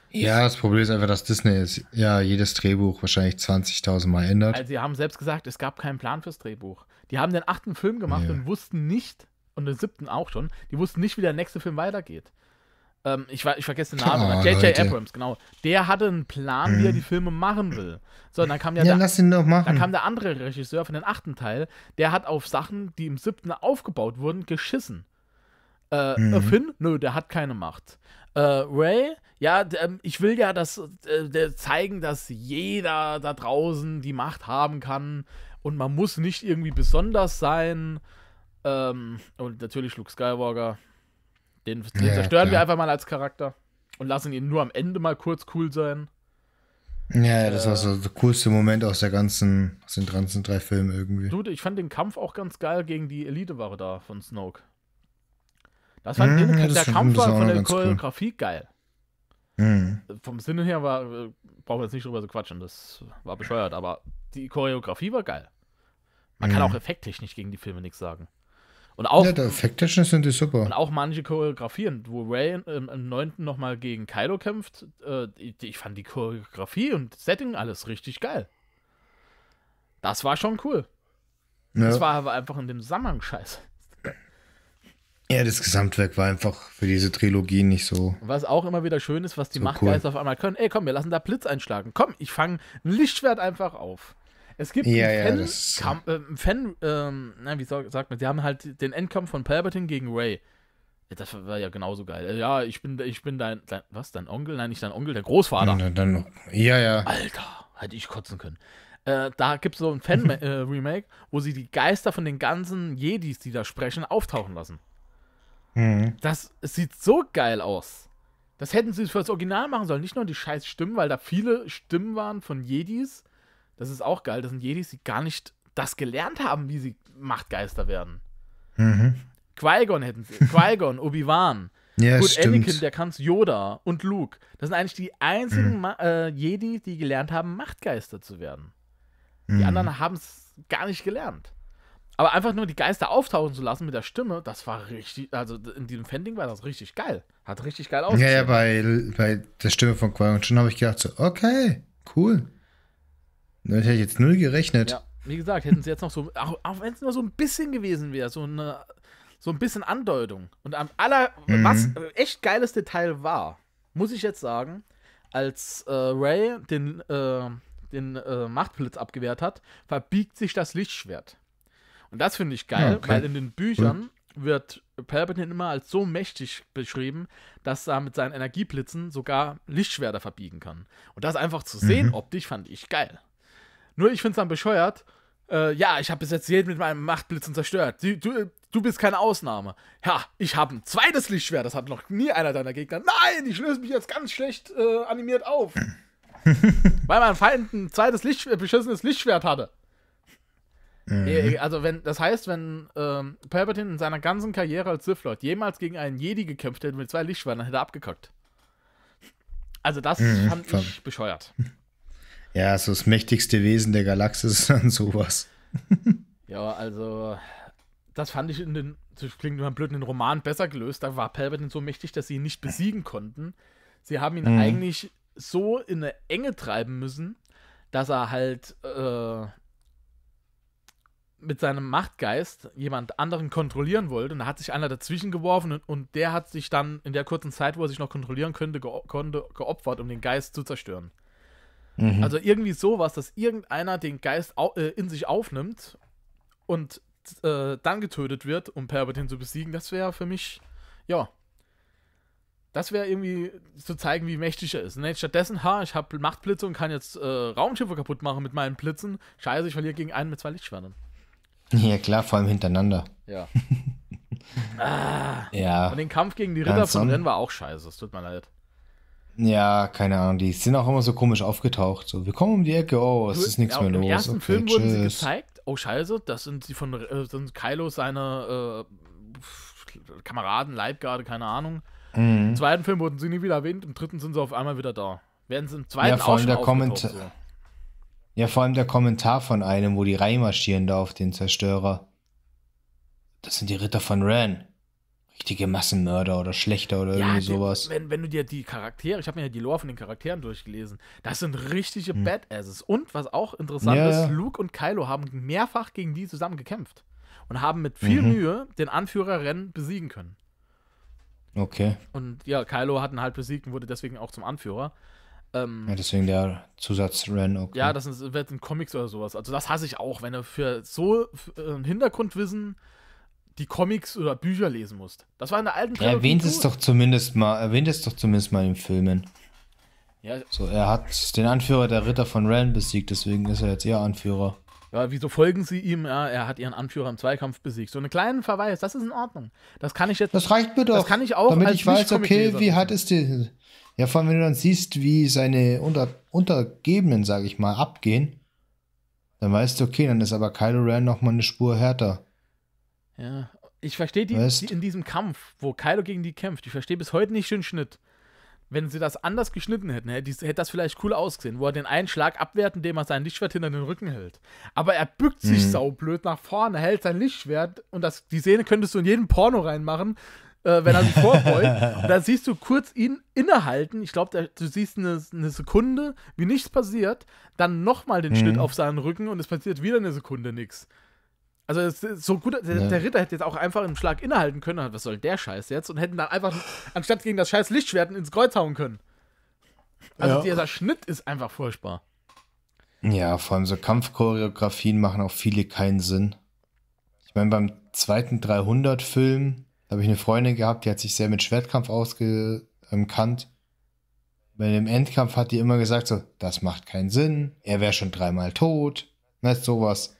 Ja, das Problem ist einfach, dass Disney ist, ja jedes Drehbuch wahrscheinlich 20.000 Mal ändert. Also sie haben selbst gesagt, es gab keinen Plan fürs Drehbuch. Die haben den achten Film gemacht ja. und wussten nicht, und den siebten auch schon. Die wussten nicht, wie der nächste Film weitergeht. Ähm, ich, ich vergesse den Namen. J.J. Ah, oh, Abrams, genau. Der hatte einen Plan, mhm. wie er mhm. die Filme machen will. So, und dann kam ja, ja der, lass ihn doch machen. Dann kam der andere Regisseur von den achten Teil, der hat auf Sachen, die im siebten aufgebaut wurden, geschissen. Äh, mhm. Äh, Finn, nö, der hat keine Macht. Äh, Ray, ja, ähm, ich will ja das äh, zeigen, dass jeder da draußen die Macht haben kann und man muss nicht irgendwie besonders sein. Ähm, und natürlich Luke Skywalker. Den, den ja, zerstören klar. wir einfach mal als Charakter und lassen ihn nur am Ende mal kurz cool sein. Ja, das äh, war so der coolste Moment aus der ganzen, aus den ganzen drei Filmen irgendwie. Dude, ich fand den Kampf auch ganz geil gegen die elite ware da von Snoke. Das fand mm, den, das der Kampf war von der Choreografie cool. geil. Mm. Vom Sinne her war, äh, brauchen wir jetzt nicht drüber zu so quatschen, das war bescheuert, aber die Choreografie war geil. Man mm. kann mhm. auch effekttechnisch gegen die Filme nichts sagen. Und auch, ja, der Effekttechnisch sind die super. Und auch manche Choreografien, wo Ray ähm, im, im 9. nochmal gegen Kylo kämpft, äh, ich, ich fand die Choreografie und Setting alles richtig geil. Das war schon cool. Ja. Das war aber einfach in dem Zusammenhang scheiße. Ja, das Gesamtwerk war einfach für diese Trilogie nicht so. Was auch immer wieder schön ist, was die so Machtgeister cool. auf einmal können. Ey, komm, wir lassen da Blitz einschlagen. Komm, ich fange ein Lichtschwert einfach auf. Es gibt ja, einen ja, Fan, ja, äh, ähm, wie soll, sagt man, sie haben halt den Endkampf von Palpatine gegen Ray. Das war ja genauso geil. Äh, ja, ich bin, ich bin dein, dein was, dein Onkel? Nein, nicht dein Onkel, der Großvater. Ja, dann, ja, ja. Alter, hätte ich kotzen können. Äh, da gibt es so ein Fan-Remake, [laughs] äh, wo sie die Geister von den ganzen Jedis, die da sprechen, auftauchen lassen. Mhm. Das sieht so geil aus. Das hätten sie für das Original machen sollen. Nicht nur die scheiß Stimmen, weil da viele Stimmen waren von Jedis, das ist auch geil. Das sind Jedis, die gar nicht das gelernt haben, wie sie Machtgeister werden. Mhm. Qui-Gon hätten sie. Qui-Gon, Obi-Wan. [laughs] Ja, Gut, stimmt. Anakin, der kann's, Yoda und Luke. Das sind eigentlich die einzigen mhm. äh, Jedi, die gelernt haben, Machtgeister zu werden. Die mhm. anderen haben es gar nicht gelernt. Aber einfach nur die Geister auftauchen zu lassen mit der Stimme, das war richtig, also in diesem Fending war das richtig geil. Hat richtig geil ausgesehen. Ja, ja, bei, bei der Stimme von Qui-Gon schon habe ich gedacht so, okay, cool. Da ne, hätte ich jetzt null gerechnet. Ja, wie gesagt, hätten sie jetzt noch so, auch, auch wenn es nur so ein bisschen gewesen wäre, so, eine, so ein bisschen Andeutung. Und am aller, mhm. was äh, echt geiles Detail war, muss ich jetzt sagen, als äh, Ray den, äh, den äh, Machtblitz abgewehrt hat, verbiegt sich das Lichtschwert. Und das finde ich geil, ja, ah, okay. weil in den Büchern cool. wird Palpatine immer als so mächtig beschrieben, dass er mit seinen Energieblitzen sogar Lichtschwerter verbiegen kann. Und das einfach zu mhm. sehen optisch fand ich geil. Nur ich finde es dann bescheuert. Äh, ja, ich habe bis jetzt jeden mit meinem Machtblitzen zerstört. Du, du, du bist keine Ausnahme. Ja, ich habe ein zweites Lichtschwert. Das hat noch nie einer deiner Gegner. Nein, ich löse mich jetzt ganz schlecht äh, animiert auf. [laughs] Weil mein Feind ein zweites Lichtschwert, äh, beschissenes Lichtschwert hatte. Mhm. Äh, also, wenn, das heißt, wenn ähm, Palpatine in seiner ganzen Karriere als Sith Lord jemals gegen einen Jedi gekämpft hätte mit zwei Lichtschwertern, hätte er abgekackt. Also, das mhm, fand ich bescheuert. [laughs] Ja, so das mächtigste Wesen der Galaxis ist dann sowas. [laughs] ja, also das fand ich in den, das klingt immer blöd, in den Roman besser gelöst. Da war Palpatine so mächtig, dass sie ihn nicht besiegen konnten. Sie haben ihn mhm. eigentlich so in eine Enge treiben müssen, dass er halt äh, mit seinem Machtgeist jemand anderen kontrollieren wollte. Und da hat sich einer dazwischen geworfen und, und der hat sich dann in der kurzen Zeit, wo er sich noch kontrollieren könnte, ge konnte, geopfert, um den Geist zu zerstören. Mhm. Also irgendwie sowas, dass irgendeiner den Geist au- äh, in sich aufnimmt und äh, dann getötet wird, um Palpatine zu besiegen, das wäre für mich, ja, das wäre irgendwie zu zeigen, wie mächtig er ist. Ne? Stattdessen, ha, ich habe Machtblitze und kann jetzt äh, Raumschiffe kaputt machen mit meinen Blitzen. Scheiße, ich verliere gegen einen mit zwei Lichtschwernen. Ja, klar, vor allem hintereinander. Ja. [laughs] ah, ja. Und den Kampf gegen die Ritter von Ren war auch scheiße, es tut mir leid. Ja, keine Ahnung, die sind auch immer so komisch aufgetaucht. So, wir kommen um die Ecke, oh, es ist nichts ja, mehr im los. Im ersten okay, Film wurden tschüss. sie gezeigt, oh scheiße, das sind die von äh, sind Kylo seine äh, Kameraden, Leibgarde, keine Ahnung. Mhm. Im zweiten Film wurden sie nie wieder erwähnt, im dritten sind sie auf einmal wieder da. Werden sie im zweiten ja, vor allem der Kommentar. So. Ja, vor allem der Kommentar von einem, wo die reinmarschieren da auf den Zerstörer. Das sind die Ritter von Ren richtige Massenmörder oder schlechter oder ja, irgendwie sowas. Wenn, wenn du dir die Charaktere, ich habe mir ja die Lore von den Charakteren durchgelesen, das sind richtige hm. Badasses. Und was auch interessant ja, ist, ja. Luke und Kylo haben mehrfach gegen die zusammen gekämpft und haben mit viel mhm. Mühe den Anführer Ren besiegen können. Okay. Und ja, Kylo hat ihn halt besiegt und wurde deswegen auch zum Anführer. Ähm, ja, deswegen der Zusatz Ren. Okay. Ja, das ist, wird in Comics oder sowas. Also das hasse ich auch, wenn du für so ein äh, Hintergrundwissen die Comics oder Bücher lesen musst. Das war in der alten Trilogie. Er erwähnt es doch zumindest mal, erwähnt es doch zumindest mal in Filmen. Ja. So, er hat den Anführer der Ritter von Ren besiegt, deswegen ist er jetzt ihr Anführer. Ja, wieso folgen sie ihm? Ja, er hat ihren Anführer im Zweikampf besiegt. So einen kleinen Verweis, das ist in Ordnung. Das kann ich jetzt. Das reicht mir doch. Das kann ich auch. Damit ich weiß, okay, wie hat es dir. Ja, vor allem, wenn du dann siehst, wie seine Unter Untergebenen, sage ich mal, abgehen, dann weißt du, okay, dann ist aber Kylo Ren nochmal eine Spur härter. Ja, ich verstehe die, die, in diesem Kampf, wo Kylo gegen die kämpft, ich verstehe bis heute nicht den Schnitt. Wenn sie das anders geschnitten hätten, hätte das vielleicht cool ausgesehen, wo er den einen Schlag abwehrt, indem er sein Lichtschwert hinter den Rücken hält. Aber er bückt sich mhm. saublöd nach vorne, hält sein Lichtschwert und das, die Szene könntest du in jeden Porno reinmachen, äh, wenn er sich vorbeugt. [laughs] und dann siehst du kurz ihn innehalten. Ich glaube, du siehst eine, eine, Sekunde, wie nichts passiert. Dann nochmal den mhm. Schnitt auf seinen Rücken und es passiert wieder eine Sekunde nichts. Also so gut, der, ja. der, Ritter hätte jetzt auch einfach einen Schlag innehalten können, was soll der Scheiß jetzt? Und hätten dann einfach, anstatt gegen das scheiß Lichtschwert ins Kreuz hauen können. Also ja. dieser Schnitt ist einfach furchtbar. Ja, vor allem so Kampfchoreografien machen auch viele keinen Sinn. Ich meine, beim zweiten 300-Film habe ich eine Freundin gehabt, die hat sich sehr mit Schwertkampf ausgekannt. Bei dem Endkampf hat die immer gesagt so, das macht keinen Sinn, er wäre schon dreimal tot, ne, sowas.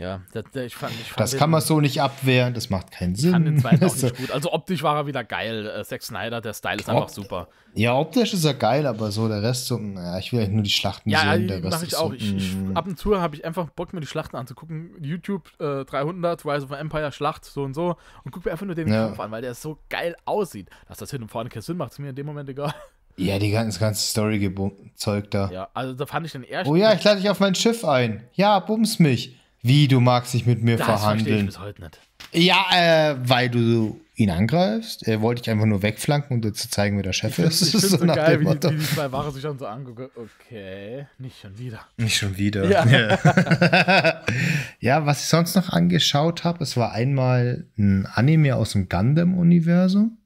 Ja, das, ich fand, ich fand das kann man so nicht abwehren, das macht keinen Sinn. Ich fand den zweiten auch nicht also gut. Also optisch war er wieder geil. Äh, Zack Snyder, der Style ist Ob einfach super. Ja, optisch ist er geil, aber so der Rest so, ja, ich will eigentlich nur die Schlachten ja, sehen. Ja, der Rest ich auch. So, ich, ich, mm. ab und zu habe ich einfach Bock, mir die Schlachten anzugucken. YouTube äh, 300, Rise of Empire, Schlacht, so und so. Und guck mir einfach nur den ja. Kampf an, weil der so geil aussieht. Dass das hin und vorne keinen Sinn macht, ist mir in dem Moment egal. Ja, die ganze, ganze Story Zeug da. Ja, also da fand ich den ersten. Oh ja, ich lade dich auf mein Schiff ein. Ja, bums mich. Wie, du magst dich mit mir das verhandeln? Das ich bis heute nicht. Ja, äh, weil du ihn angreifst. Er wollte dich einfach nur wegflanken um dir zu zeigen, wer der Chef ist. Ich [laughs] so, so geil, wie die, wie die, zwei Ware sich dann so angucken. Okay, nicht schon wieder. Nicht schon wieder. Ja, ja. [laughs] ja was ich sonst noch angeschaut habe, es war einmal ein Anime aus dem Gundam-Universum.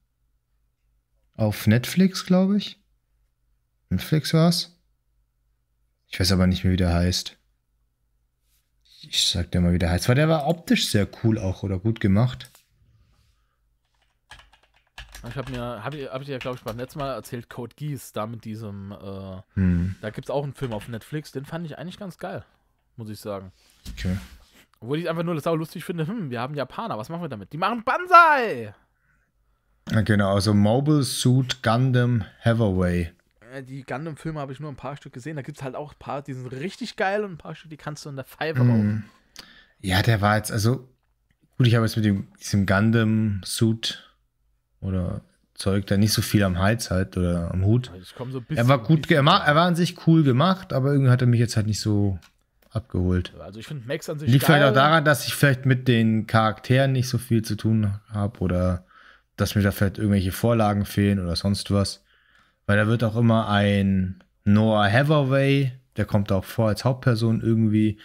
Auf Netflix, glaube ich. Netflix war's. Ich weiß aber nicht mehr, wie der heißt. Ich sag dir mal, wie der heißt. Weil der war optisch sehr cool auch oder gut gemacht. Ich habe mir, habe ich, hab ich ja, glaube ich, beim letzten Mal erzählt, Code Geass, da mit diesem, äh, hm. da gibt es auch einen Film auf Netflix, den fand ich eigentlich ganz geil, muss ich sagen. Okay. Obwohl ich einfach nur das auch lustig finde, hm, wir haben Japaner, was machen wir damit? Die machen Banzai! Ja, genau, also Mobile Suit Gundam Hathaway. Äh, die Gundam-Filme habe ich nur ein paar Stück gesehen. Da gibt es halt auch ein paar, die sind richtig geil und ein paar Stück, die kannst du in der Five mm. Ja, der war jetzt, also gut, ich habe jetzt mit dem, diesem Gundam-Suit oder Zeug da nicht so viel am Hals halt oder am Hut. So er war gut gemacht, er war an sich cool gemacht, aber irgendwie hat er mich jetzt halt nicht so abgeholt. Also ich finde Max an sich. Liegt vielleicht auch daran, dass ich vielleicht mit den Charakteren nicht so viel zu tun habe oder dass mir da vielleicht irgendwelche Vorlagen fehlen oder sonst was. Weil da wird auch immer ein Noah Hathaway, der kommt auch vor als Hauptperson irgendwie,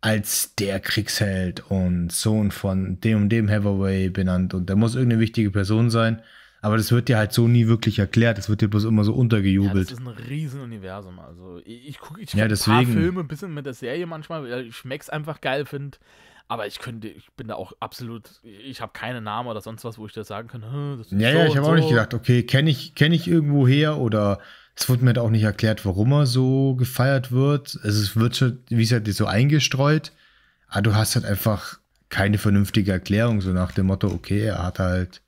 als der Kriegsheld und Sohn von dem und dem Hathaway benannt. Und der muss irgendeine wichtige Person sein. Aber das wird dir halt so nie wirklich erklärt. Das wird dir bloß immer so untergejubelt. Ja, das ist ein Riesenuniversum. Also ich gucke ich, guck, ich ja, deswegen. ein paar Filme, ein bisschen mit der Serie manchmal, weil ich Schmecks einfach geil finde. Aber ich könnte, ich bin da auch absolut, ich habe keine Namen oder sonst was, wo ich das sagen kann. ja, so ja, ich habe so. auch nicht gedacht, okay, kenne ich, kenne ich irgendwo her oder es wurde mir auch nicht erklärt, warum er so gefeiert wird. es wird schon, wie es halt so eingestreut, aber du hast halt einfach keine vernünftige Erklärung, so nach dem Motto, okay, er hat halt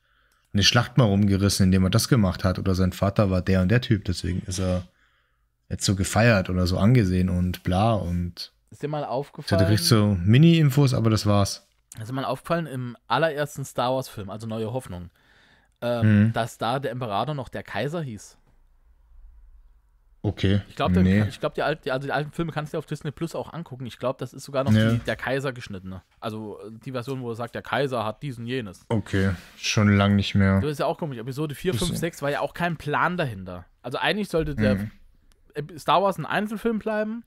eine Schlacht mal rumgerissen, indem er das gemacht hat oder sein Vater war der und der Typ, deswegen ist er jetzt so gefeiert oder so angesehen und bla und ist dir mal aufgefallen. Ja, du kriegst so Mini-Infos, aber das war's. Ist dir mal aufgefallen im allerersten Star Wars-Film, also Neue Hoffnung, ähm, mhm. dass da der Imperator noch der Kaiser hieß. Okay. Ich glaube, nee. glaub, die, alten, also die alten Filme kannst du dir auf Disney Plus auch angucken. Ich glaube, das ist sogar noch ja. die, der Kaiser geschnittene. Also äh, die Version, wo er sagt, der Kaiser hat diesen jenes. Okay, schon lang nicht mehr. Das ist ja auch komisch. Episode 4, 5, 6 war ja auch kein Plan dahinter. Also eigentlich sollte der mhm. Star Wars ein Einzelfilm bleiben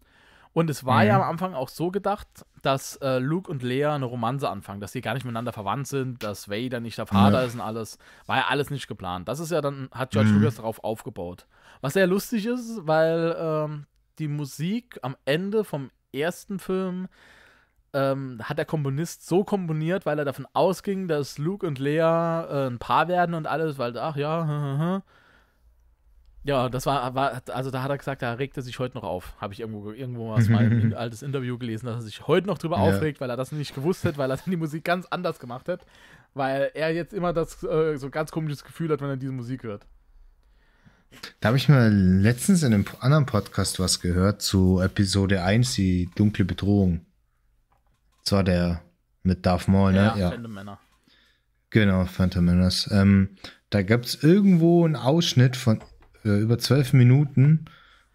und es war mhm. ja am Anfang auch so gedacht, dass äh, Luke und Lea eine Romanze anfangen, dass sie gar nicht miteinander verwandt sind, dass Vader nicht der Vater ja. ist und alles. War ja alles nicht geplant. Das ist ja dann, hat George mhm. Lucas darauf aufgebaut. Was sehr lustig ist, weil ähm, die Musik am Ende vom ersten Film ähm, hat der Komponist so komponiert, weil er davon ausging, dass Luke und Lea äh, ein Paar werden und alles, weil, ach ja, hm, hm, hm. Ja, das war, war, also da hat er gesagt, da regt er sich heute noch auf. Habe ich irgendwo, irgendwo mal [laughs] ein altes Interview gelesen, dass er sich heute noch drüber ja. aufregt, weil er das nicht gewusst hat, weil er dann [laughs] die Musik ganz anders gemacht hat. Weil er jetzt immer das äh, so ganz komisches Gefühl hat, wenn er diese Musik hört. Da habe ich mal letztens in einem anderen Podcast was gehört zu Episode 1, die dunkle Bedrohung. Das war der mit Darth Maul, ne? Ja, ja. Phantom Männer. Genau, Phantom Menace. Ähm, da gab es irgendwo einen Ausschnitt von äh, über zwölf Minuten,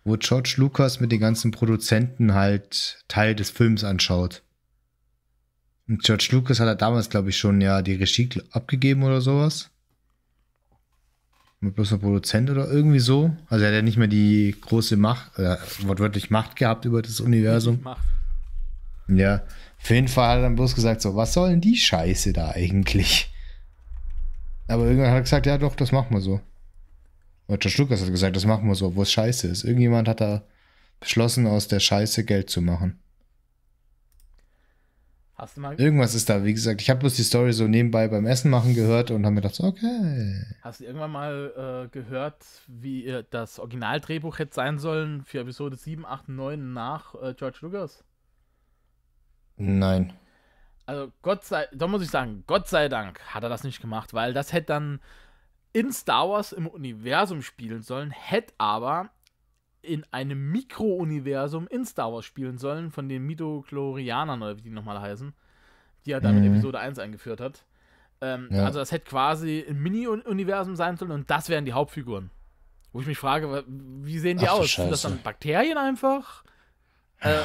wo George Lucas mit den ganzen Produzenten halt Teil des Films anschaut. Und George Lucas hat er damals, glaube ich, schon ja die Regie abgegeben oder sowas. Mit bloß ein Produzent oder irgendwie so. Also er hat ja nicht mehr die große Macht, äh, wortwörtlich Macht gehabt über das Universum. Ja. Auf jeden Fall hat er dann bloß gesagt: So, was sollen die Scheiße da eigentlich? Aber irgendwann hat er gesagt: Ja, doch, das machen wir so. George Lucas hat gesagt, das machen wir so, obwohl es scheiße ist. Irgendjemand hat da beschlossen, aus der Scheiße Geld zu machen. Hast du mal Irgendwas ist da, wie gesagt, ich habe bloß die Story so nebenbei beim Essen machen gehört und habe mir gedacht, okay. Hast du irgendwann mal äh, gehört, wie äh, das Originaldrehbuch hätte sein sollen für Episode 7, 8, 9 nach äh, George Lucas? Nein. Also Gott sei, da muss ich sagen, Gott sei Dank hat er das nicht gemacht, weil das hätte dann in Star Wars im Universum spielen sollen, hätte aber in einem Mikrouniversum in Star Wars spielen sollen, von den Midochlorianern oder wie die nochmal heißen, die er dann mhm. in Episode 1 eingeführt hat. Ähm, ja. Also das hätte quasi ein Mini-Universum sein sollen und das wären die Hauptfiguren. Wo ich mich frage, wie sehen die Ach, aus? Scheiße. Sind das dann Bakterien einfach? [laughs] Äh,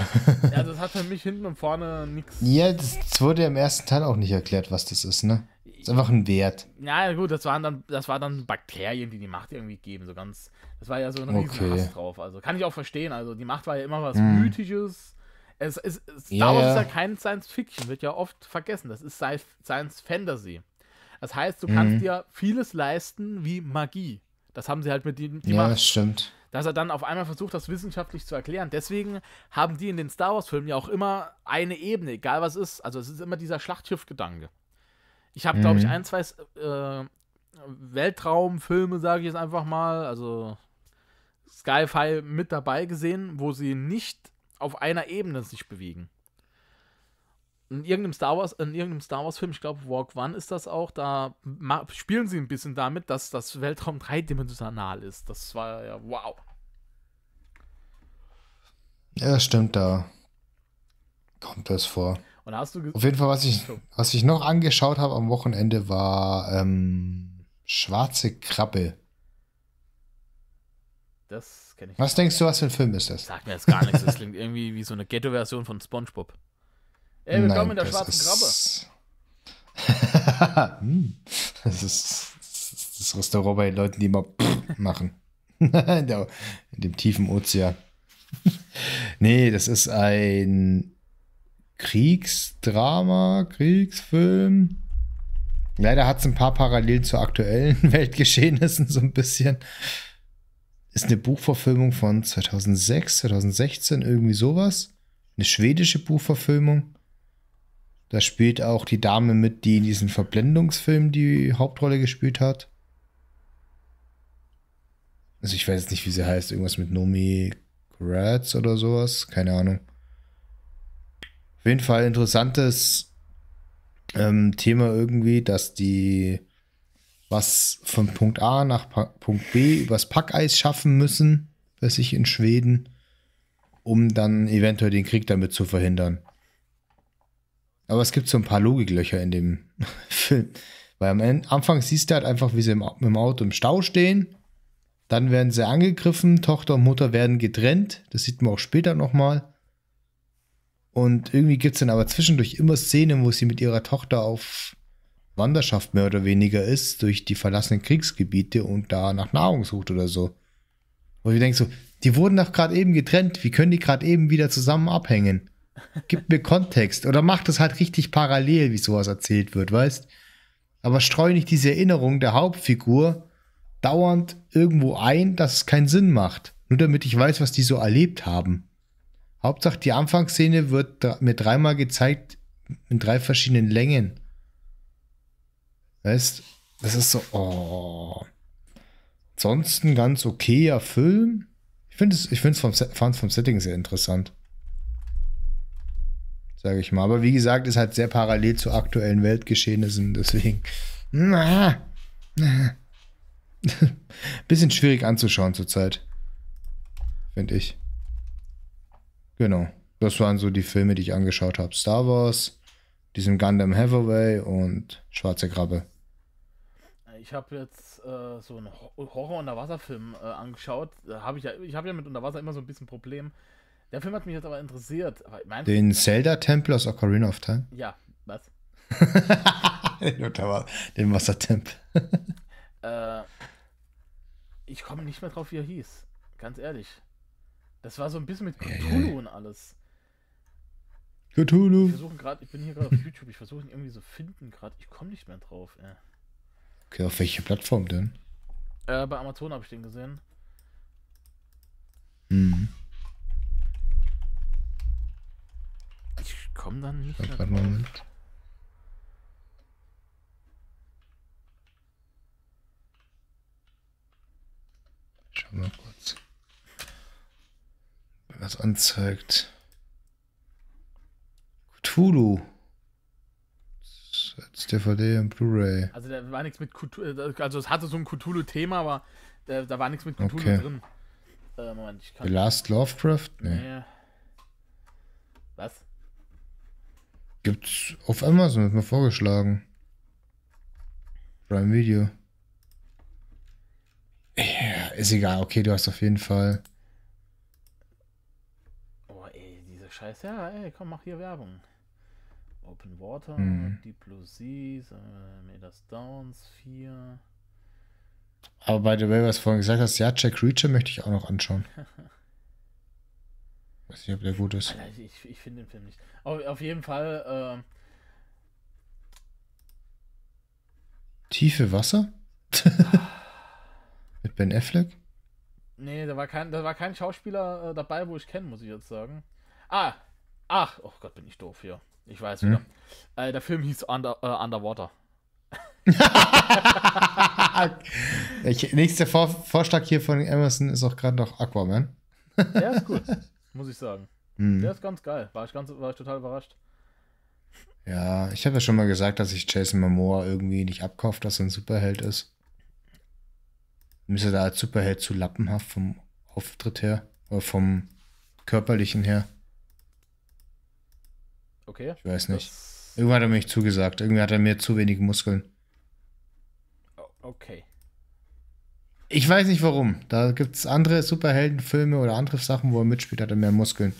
also das hat für mich hinten und vorne nichts. Ja, das wurde ja im ersten Teil auch nicht erklärt, was das ist, ne? Ist einfach ein Wert. Ja, gut, das waren dann, das war dann Bakterien, die die Macht irgendwie geben, so ganz. Das war ja so ein riesen okay. Hass drauf. Also kann ich auch verstehen. Also die Macht war ja immer was hm. Mythisches. Es ist Star Wars ist ja kein Science Fiction, wird ja oft vergessen. Das ist Science Fantasy. Das heißt, du mhm. kannst dir vieles leisten wie Magie. Das haben sie halt mit dem. ja, das stimmt dass er dann auf einmal versucht, das wissenschaftlich zu erklären. Deswegen haben die in den Star Wars-Filmen ja auch immer eine Ebene, egal was ist. Also es ist immer dieser Schlachtschiff-Gedanke. Ich habe, glaube ich, mhm. ein, zwei äh, Weltraumfilme, sage ich jetzt einfach mal, also Skyfall mit dabei gesehen, wo sie nicht auf einer Ebene sich bewegen. In irgendeinem Star Wars, in irgendeinem Star Wars Film, ich glaube Walk One ist das auch, da spielen sie ein bisschen damit, dass das Weltraum dreidimensional ist. Das war ja wow. Ja, stimmt, da kommt das vor. Und hast du Auf jeden Fall, was ich, was ich noch angeschaut habe am Wochenende, war ähm, Schwarze Krabbe. Das kenne ich. Was nicht. denkst du, was für ein Film ist das? Sag mir jetzt gar nichts. Das klingt irgendwie wie so eine Ghetto-Version von SpongeBob. Ey, willkommen Nein, in der Schwarzen ist... Krabbe. [laughs] Hm. das ist das Restaurant bei den Leuten, die immer [laughs] machen. [laughs] in dem tiefen Ozean. nee, das ist ein Kriegsdrama, Kriegsfilm. Leider hat es ein paar Parallelen zu aktuellen [laughs] Weltgeschehnissen so ein bisschen. Ist eine Buchverfilmung von 2006, 2016, irgendwie sowas. Eine schwedische Buchverfilmung. Da spielt auch die Dame mit, die in diesem Verblendungsfilm die Hauptrolle gespielt hat. Also ich weiß jetzt nicht, wie sie heißt. Irgendwas mit Nomi Gratz oder sowas. Keine Ahnung. Auf jeden Fall interessantes ähm, Thema irgendwie, dass die was von Punkt A nach pa Punkt B übers Packeis schaffen müssen, bei sich in Schweden, um dann eventuell den Krieg damit zu verhindern. Aber es gibt so ein paar Logiklöcher in dem [laughs] Film. Weil am Anfang siehst du halt einfach, wie sie im, mit dem Auto im Stau stehen. Dann werden sie angegriffen, Tochter und Mutter werden getrennt. Das sieht man auch später nochmal. Und irgendwie gibt es dann aber zwischendurch immer Szenen, wo sie mit ihrer Tochter auf Wanderschaft mehr oder weniger ist, durch die verlassenen Kriegsgebiete und da nach Nahrung sucht oder so. Wo ich denke so, die wurden doch gerade eben getrennt, wie können die gerade eben wieder zusammen abhängen? Gib mir Kontext oder mach das halt richtig parallel, wie sowas erzählt wird, weißt? Aber streue nicht diese Erinnerung der Hauptfigur dauernd irgendwo ein, dass es keinen Sinn macht. Nur damit ich weiß, was die so erlebt haben. Hauptsache die Anfangsszene wird mir dreimal gezeigt in drei verschiedenen Längen. Weißt, das ist so, oh. Ansonsten ganz okayer Film. Ich finde es ich find's vom, vom Setting sehr interessant. Sage ich mal. Aber wie gesagt, ist halt sehr parallel zu aktuellen Weltgeschehnissen. Deswegen. [laughs] Bisschen schwierig anzuschauen zurzeit. Finde ich. Genau. Das waren so die Filme, die ich angeschaut habe. Star Wars, diesen Gundam Hathaway und Schwarze Krabbe. Ich habe jetzt äh, so einen Horror-Unterwasserfilm äh, angeschaut. Äh, hab ich ja, ich habe ja mit Unterwasser immer so ein bisschen Problem. Der Film hat mich jetzt aber interessiert. Aber mein, Den Zelda-Tempel aus Ocarina of Time? Ja, was? [laughs] den, den Wassertempel. äh, ich komme nicht mehr drauf, wie er hieß. Ganz ehrlich. Das war so ein bisschen mit Cthulhu yeah. und alles. Cthulhu. Ich, grad, ich bin hier gerade auf YouTube, ich versuche ihn irgendwie so finden gerade. Ich komme nicht mehr drauf, ey. Okay, auf welche Plattform denn? Äh, bei Amazon habe ich den gesehen. Mhm. Ich komme dann nicht mehr drauf. Moment. Schau mal kurz was anzeigt. Cthulhu. Als DVD und Blu-ray. Also da war nichts mit Cthulhu, also es hatte so ein Cthulhu-Thema, aber da, da, war nichts mit Cthulhu okay. drin. Äh, Moment, ich kann The Last Lovecraft? Nee. nee. Was? Gibt's auf Amazon, wird mir vorgeschlagen. Prime Video. Ja, ist egal, okay, du hast auf jeden Fall. Scheiße, Ja, ey, komm, mach hier Werbung. Open Water, mhm. Deep Blue Seas, äh, Medas Downs 4. Aber by the way, was du vorhin gesagt hast, ja, Jack Reacher möchte ich auch noch anschauen. [laughs] Weiß nicht, ob der gut ist. Alter, ich, ich, ich finde den Film nicht. Auf, auf jeden Fall. Äh... Tiefe Wasser? [laughs] Mit Ben Affleck? Nee, da war kein, da war kein Schauspieler äh, dabei, wo ich kenne, muss ich jetzt sagen. Ah, ach, oh Gott, bin ich doof hier. Ich weiß hm? wieder. Hm? Äh, der Film hieß Under, äh, Underwater. [laughs] ich, nächster Vor Vorschlag hier von Emerson ist auch gerade noch Aquaman. [laughs] der ist gut, [laughs] muss ich sagen. Hm. Der ist ganz geil. War ich, ganz, war ich total überrascht. Ja, ich habe ja schon mal gesagt, dass ich Jason Momoa irgendwie nicht abkaufe, dass er ein Superheld ist. Müsste da als Superheld zu lappenhaft vom Auftritt her, oder vom körperlichen her. Okay. Ich weiß nicht. Das Irgendwann hat er mir nicht zugesagt. Irgendwie hat er mir zu wenig Muskeln. Oh, okay. Ich weiß nicht warum. Da gibt es andere Superheldenfilme oder andere Sachen, wo er mitspielt, hat er mehr Muskeln.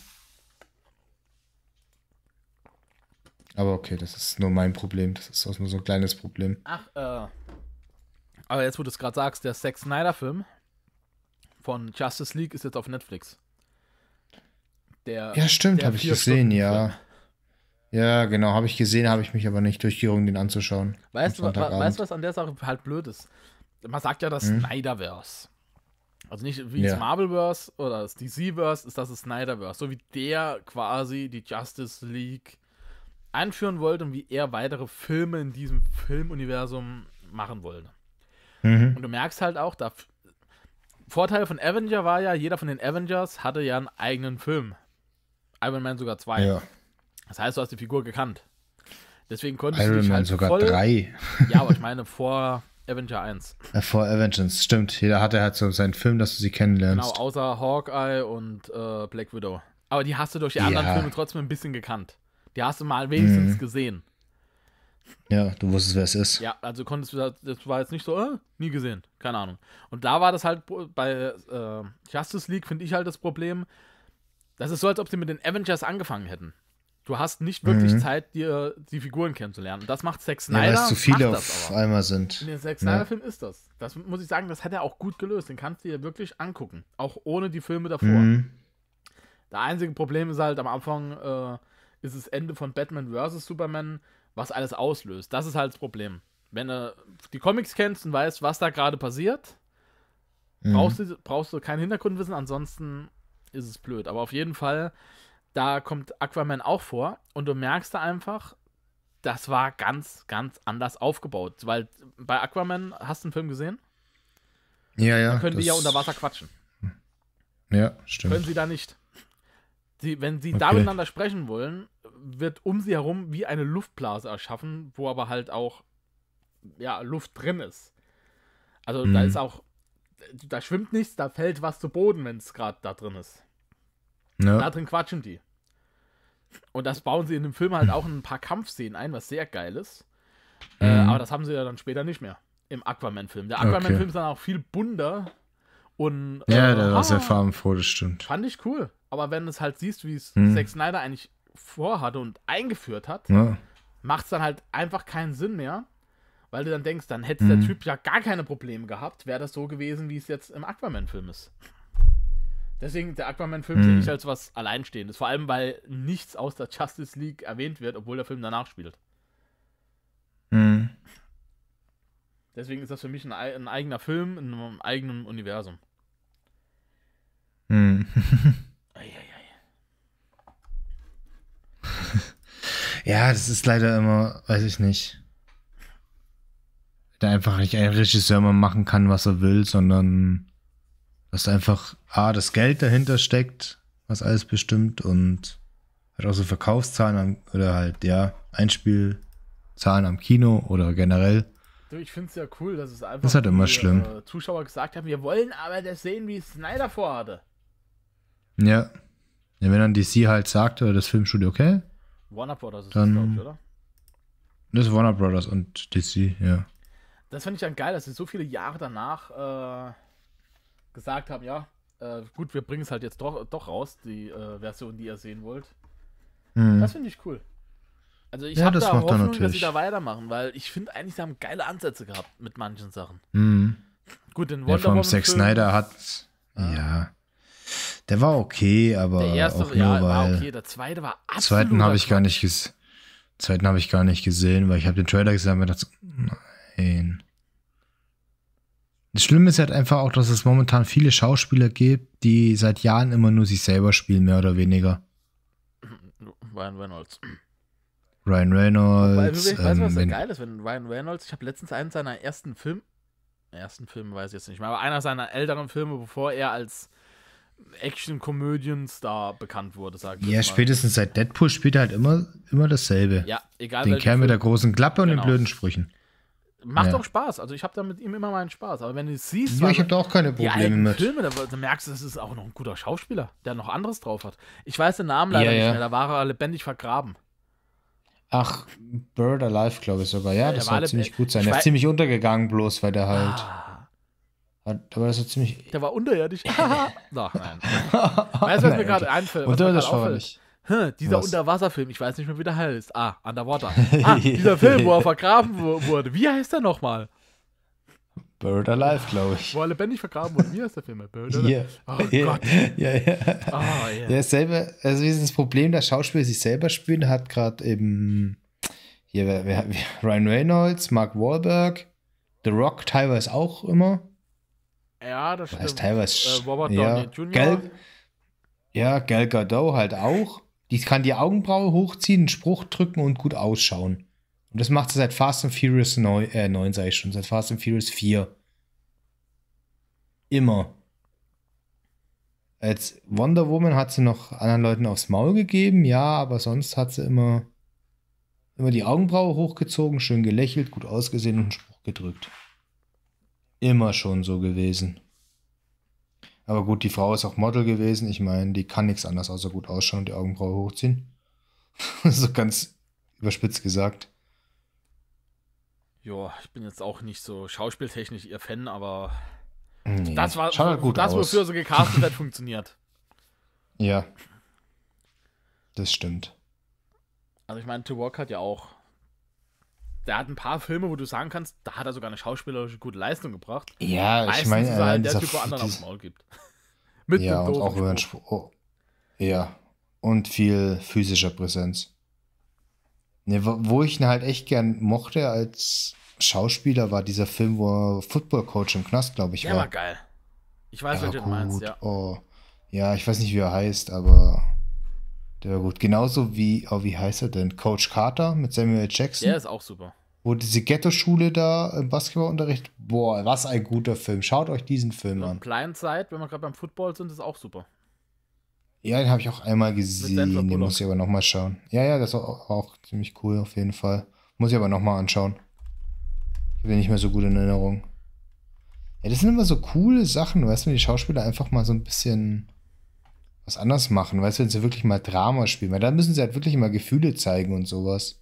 Aber okay, das ist nur mein Problem. Das ist auch nur so ein kleines Problem. Ach, äh. Aber jetzt, wo du es gerade sagst, der Zack Snyder-Film von Justice League ist jetzt auf Netflix. Der, ja, stimmt, habe ich gesehen, Film. ja. Ja, genau, habe ich gesehen, habe ich mich aber nicht durchgerungen, den anzuschauen. Weißt du, weißt, was an der Sache halt blöd ist? Man sagt ja das hm? Snyderverse. Also nicht wie ja. das Marvelverse oder das DCverse, ist das das Snyderverse. So wie der quasi die Justice League einführen wollte und wie er weitere Filme in diesem Filmuniversum machen wollte. Mhm. Und du merkst halt auch, da Vorteil von Avenger war ja, jeder von den Avengers hatte ja einen eigenen Film. Iron Man sogar zwei. Ja. Das heißt, du hast die Figur gekannt. Deswegen konntest Iron du dich Man halt sogar voll, drei. [laughs] ja, aber ich meine vor Avenger 1. Äh, vor Avengers, stimmt. Jeder hatte halt so seinen Film, dass du sie kennenlernst. Genau, außer Hawkeye und äh, Black Widow. Aber die hast du durch die ja. anderen Filme trotzdem ein bisschen gekannt. Die hast du mal wenigstens mhm. gesehen. Ja, du wusstest, wer es ist. Ja, also konntest du, das war jetzt nicht so, äh, nie gesehen, keine Ahnung. Und da war das halt bei äh, Justice League, finde ich halt das Problem, das ist so, als ob sie mit den Avengers angefangen hätten. Du hast nicht wirklich mhm. Zeit, dir die Figuren kennenzulernen. Und das macht Zack Snyder. Ja, weil es zu viele auf aber. einmal sind. In den Zack Snyder-Film ja. ist das. Das muss ich sagen, das hat er auch gut gelöst. Den kannst du dir wirklich angucken. Auch ohne die Filme davor. Mhm. Das einzige Problem ist halt, am Anfang äh, ist das Ende von Batman vs. Superman, was alles auslöst. Das ist halt das Problem. Wenn du die Comics kennst und weißt, was da gerade passiert, mhm. brauchst, du, brauchst du kein Hintergrundwissen. Ansonsten ist es blöd. Aber auf jeden Fall da kommt Aquaman auch vor und du merkst da einfach, das war ganz, ganz anders aufgebaut. Weil bei Aquaman, hast du einen Film gesehen? Ja, ja. Da können die ja unter Wasser quatschen. Ja, stimmt. Können sie da nicht. Sie, wenn sie okay. da miteinander sprechen wollen, wird um sie herum wie eine Luftblase erschaffen, wo aber halt auch ja, Luft drin ist. Also mhm. da ist auch, da schwimmt nichts, da fällt was zu Boden, wenn es gerade da drin ist. Ja. Da drin quatschen die. Und das bauen sie in dem Film halt auch in ein paar Kampfszenen ein, was sehr geil ist. Äh, mhm. aber das haben sie ja dann später nicht mehr im Aquaman-Film. Der Aquaman-Film okay. ist dann auch viel bunter und. Ja, äh, der war sehr ah, farbenfroh, das stimmt. Fand ich cool. Aber wenn du es halt siehst, wie es mhm. Zack Snyder eigentlich vorhatte und eingeführt hat, ja. macht es dann halt einfach keinen Sinn mehr, weil du dann denkst, dann hätte mhm. der Typ ja gar keine Probleme gehabt, wäre das so gewesen, wie es jetzt im Aquaman-Film ist. Deswegen, der Aquaman-Film hm. sehe ich als was Alleinstehendes. Vor allem, weil nichts aus der Justice League erwähnt wird, obwohl der Film danach spielt. Hm. Deswegen ist das für mich ein, ein eigener Film in einem eigenen Universum. Hm. ei, [laughs] ja, das ist leider immer, weiß ich nicht. Da einfach nicht ein Regisseur mal machen kann, was er will, sondern dass einfach A, das Geld dahinter steckt, was alles bestimmt und halt auch so Verkaufszahlen am, oder halt, ja, Einspielzahlen am Kino oder generell. Ich finde es ja cool, dass es einfach das hat immer die, schlimm. Äh, Zuschauer gesagt haben, wir wollen aber das sehen, wie Snyder vorhatte. Ja. ja. Wenn dann DC halt sagt, oder das Filmstudio, okay. Warner Brothers ist dann, das, ich, oder? Das ist Warner Brothers und DC, ja. Das finde ich dann geil, dass sie so viele Jahre danach äh, gesagt haben, ja, äh, gut, wir bringen es halt jetzt doch, doch raus, die äh, Version, die ihr sehen wollt. Mhm. Das finde ich cool. Also ich ja, habe da Hoffnung, dass sie da weitermachen, weil ich finde eigentlich, sie haben geile Ansätze gehabt mit manchen Sachen. Mhm. Gut, den Wonder ja, Woman. Zack Snyder hat. Ah. Ja. Der war okay, aber der erste, auch nur, ja, war okay. Der zweite war absolut. Zweiten habe ich gar nicht gesehen. Zweiten habe ich gar nicht gesehen, weil ich habe den Trailer gesehen und mir gedacht, nein. Das Schlimme ist halt einfach auch, dass es momentan viele Schauspieler gibt, die seit Jahren immer nur sich selber spielen, mehr oder weniger. Ryan Reynolds. Ryan Reynolds. Wobei, ich weißt ähm, was so geil ist, wenn Ryan Reynolds, ich habe letztens einen seiner ersten Filme, ersten Filme weiß ich jetzt nicht mehr, aber einer seiner älteren Filme, bevor er als Action-Comedian-Star bekannt wurde, sag ich Ja, mal. spätestens seit Deadpool spielt er halt immer, immer dasselbe. Ja, egal. Den Kerl mit der großen Klappe und den genau. blöden Sprüchen. Macht ja. auch Spaß. Also ich habe da mit ihm immer meinen Spaß. Aber wenn du es siehst. Ja, ich habe da auch keine Probleme mit. Filme, da, da merkst du, das ist auch noch ein guter Schauspieler, der noch anderes drauf hat. Ich weiß den Namen leider ja, nicht mehr, da war er lebendig vergraben. Ach, Bird Alive, glaube ich sogar. Ja, das soll ziemlich gut sein. Der ist ziemlich untergegangen, bloß weil der halt. Ah. Hat, das ist ziemlich. Der war unterirdisch. Ach, [laughs] nein. [laughs] weißt du, was oh, mir gerade einfällt? Unterirdisch war er nicht. Hm, dieser Was? Unterwasserfilm, ich weiß nicht mehr, wie der heißt. Ah, Underwater. [laughs] Ah, dieser Film, wo er vergraben wurde. Wie heißt der nochmal? Bird Alive, glaube ich. Wo er lebendig vergraben wurde. Wie heißt der Film? Bird Alive. Yeah. Oh yeah. Gott. Ja, ja. Oh, ja ah, selber, also das Problem, dass Schauspieler sich selber spielen, hat gerade eben hier, wer, wer, Ryan Reynolds, Mark Wahlberg, The Rock teilweise auch immer. Ja, das Weiß stimmt. Teilweise, äh, Robert Downey ja, Jr. Gal, ja, Gal Gadot halt auch. Die kann die Augenbraue hochziehen, einen Spruch drücken und gut ausschauen. Und das macht sie seit Fast and Furious 9, äh 9 sage ich schon, seit Fast and Furious 4. Immer. Als Wonder Woman hat sie noch anderen Leuten aufs Maul gegeben, ja, aber sonst hat sie immer, immer die Augenbraue hochgezogen, schön gelächelt, gut ausgesehen und einen Spruch gedrückt. Immer schon so gewesen. Aber gut, die Frau ist auch Model gewesen. Ich meine, die kann nichts anderes außer gut ausschauen und die Augenbraue hochziehen. [laughs] so ganz überspitzt gesagt. Ja, ich bin jetzt auch nicht so schauspieltechnisch ihr Fan, aber nee. das war Schaut halt gut das, aus. wofür sie gecastet hat, funktioniert. Ja. Das stimmt. Also ich meine, To Walk hat ja auch der hat ein paar Filme, wo du sagen kannst, da hat er sogar eine schauspielerische gute Leistung gebracht. Ja, Meistens ich meine, ist halt der Typ, wo anderen aufs Maul gibt. [laughs] Mit ja, und auch über Spruch. Oh. Ja, und viel physischer Präsenz. Ne, wo ich ihn halt echt gern mochte als Schauspieler, war dieser Film, wo er Football Coach im Knast, glaube ich, der war. Der war geil. Ich weiß, was du meinst, ja. Oh. Ja, ich weiß nicht, wie er heißt, aber der war gut. Genauso wie, oh, wie heißt er denn? Coach Carter mit Samuel Jackson. Der ist auch super. Wo diese Ghetto-Schule da im Basketballunterricht. Boah, was ein guter Film. Schaut euch diesen Film Und an. Blindside, wenn wir gerade beim Football sind, ist auch super. Ja, den habe ich auch einmal gesehen. Den muss ich aber nochmal schauen. Ja, ja, das ist auch, auch, ziemlich cool auf jeden Fall. Muss ich aber nochmal anschauen. Ich habe nicht mehr so gut in Erinnerung. Ja, das sind immer so coole Sachen, weißt du, wenn die Schauspieler einfach mal so ein bisschen was anders machen. Weißt du, wenn sie wirklich mal Drama spielen, weil dann müssen sie halt wirklich mal Gefühle zeigen und sowas.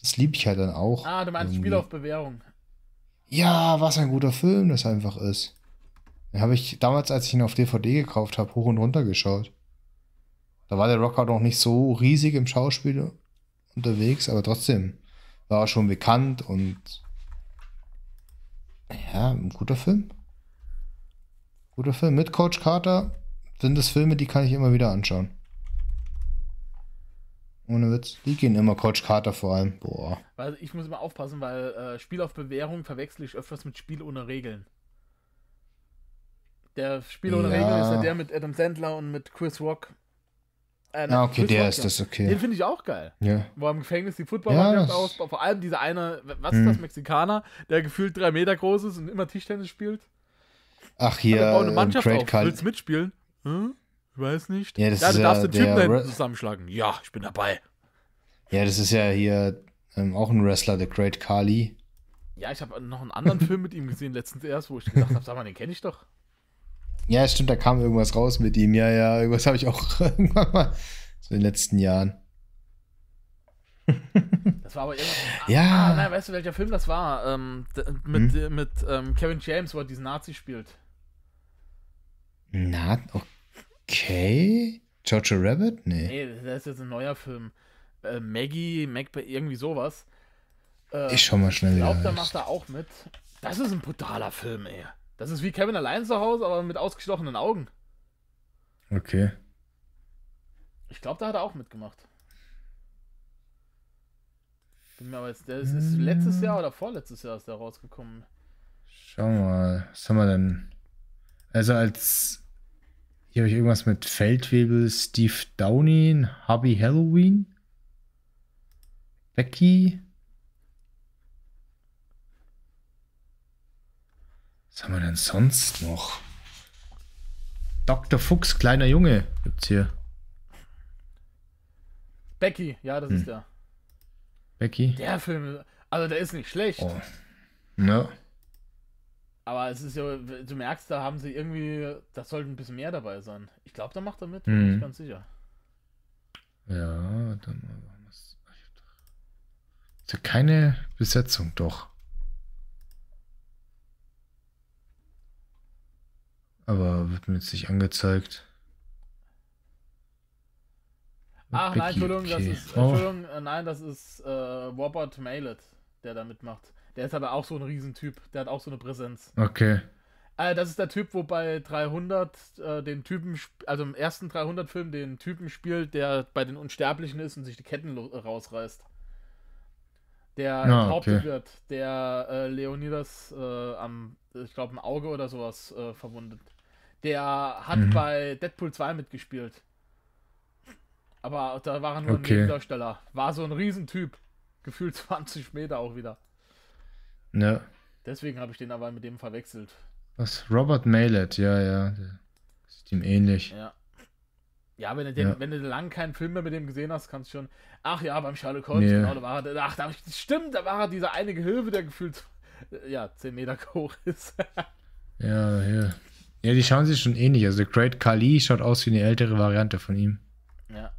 Das liebe ich halt dann auch. Ah, du meinst irgendwie. Spiel auf Bewährung. Ja, was ein guter Film das einfach ist. Den habe ich damals, als ich ihn auf DVD gekauft habe, hoch und runter geschaut. Da war der Rocker noch nicht so riesig im Schauspiel unterwegs, aber trotzdem war er schon bekannt und ja, ein guter Film. Guter Film mit Coach Carter sind das Filme, die kann ich immer wieder anschauen. Ohne Witz. Die gehen immer Coach Carter vor allem. Boah. Also ich muss immer aufpassen, weil äh, Spiel auf Bewährung verwechsel ich öfters mit Spiel ohne Regeln. Der Spiel ohne ja. Regeln ist ja der mit Adam Sandler und mit Chris Rock. Äh, ah, okay, Chris der Rock, ist ja. das okay. Den finde ich auch geil. Ja. Wo am Gefängnis die Footballmannschaft ja, aus, vor allem dieser eine, was ist hm. das, Mexikaner, der gefühlt drei Meter groß ist und immer Tischtennis spielt. Ach hier, eine Mannschaft Great auf. Willst mitspielen? Hm? Ich weiß nicht. Ja, das ja, du darfst ja den Typen da hinten zusammenschlagen. Ja, ich bin dabei. Ja, das ist ja hier ähm, auch ein Wrestler, The Great Kali. Ja, ich habe noch einen anderen [laughs] Film mit ihm gesehen, letztens erst, wo ich gedacht habe, sag mal, den kenne ich doch. Ja, stimmt, da kam irgendwas raus mit ihm. Ja, ja, irgendwas habe ich auch [laughs] irgendwann mal so in den letzten Jahren. [laughs] Das war aber irgendwas. Ja. Ah, nein, weißt du, welcher Film das war? Ähm, mit hm? mit ähm, Kevin James, wo er diesen Nazi spielt. Na, okay. Oh Okay. Jojo Rabbit? Nee. Nee, das ist jetzt ein neuer Film. Äh, Maggie, Macbeth, irgendwie sowas. Äh, ich schau mal schnell. Ich glaube, da macht er auch mit. Das ist ein brutaler Film, ey. Das ist wie Kevin allein zu Hause, aber mit ausgestochenen Augen. Okay. Ich glaube, da hat er auch mitgemacht. Bin mir aber jetzt, das ist hm. letztes Jahr oder vorletztes Jahr ist der rausgekommen. Schau mal, was haben wir denn? Also als hier habe ich irgendwas mit Feldwebel Steve Downing, Hobby Halloween, Becky. Was haben wir denn sonst noch? Dr. Fuchs, kleiner Junge, gibt's hier. Becky, ja, das hm. ist der. Becky? Der Film, also der ist nicht schlecht. Oh. Ne? No. Aber es ist ja, du merkst, da haben sie irgendwie, da sollte ein bisschen mehr dabei sein. Ich glaube, da macht er mit, bin mhm. ich ganz sicher. Ja, dann machen wir es. Ist ja keine Besetzung, doch. Aber wird mir jetzt nicht angezeigt. Ach Becky, nein, Entschuldigung, okay. das ist, oh. Entschuldigung, oh. nein, das ist äh, Robert Mallet, der da mitmacht. Der ist aber auch so ein Riesentyp. Der hat auch so eine Präsenz. Okay. Äh, das ist der Typ, wo bei 300 äh, den Typen, also im ersten 300-Film den Typen spielt, der bei den Unsterblichen ist und sich die Ketten rausreißt. Der ah, enthauptet okay. wird, der äh, Leonidas äh, am, ich glaube, im Auge oder sowas äh, verwundet. Der hat mhm. bei Deadpool 2 mitgespielt. Aber da war er nur okay. Nebendarsteller. War so ein Riesentyp. Gefühlt 20 Meter auch wieder. Ja. Deswegen habe ich den aber mit dem verwechselt. Was? Robert Mallet, ja, ja. Der sieht ihm ähnlich. Ja. Ja, wenn du, den, ja. wenn du lang keinen Film mehr mit dem gesehen hast, kannst du schon. Ach ja, beim Sherlock Holmes, nee. genau, da war er. Ach, da ich, stimmt, da war er dieser eine Gehilfe, der gefühlt ja, 10 Meter hoch ist. [laughs] ja, ja. Ja, die schauen sich schon ähnlich. Also Great Kali schaut aus wie eine ältere Variante von ihm. Ja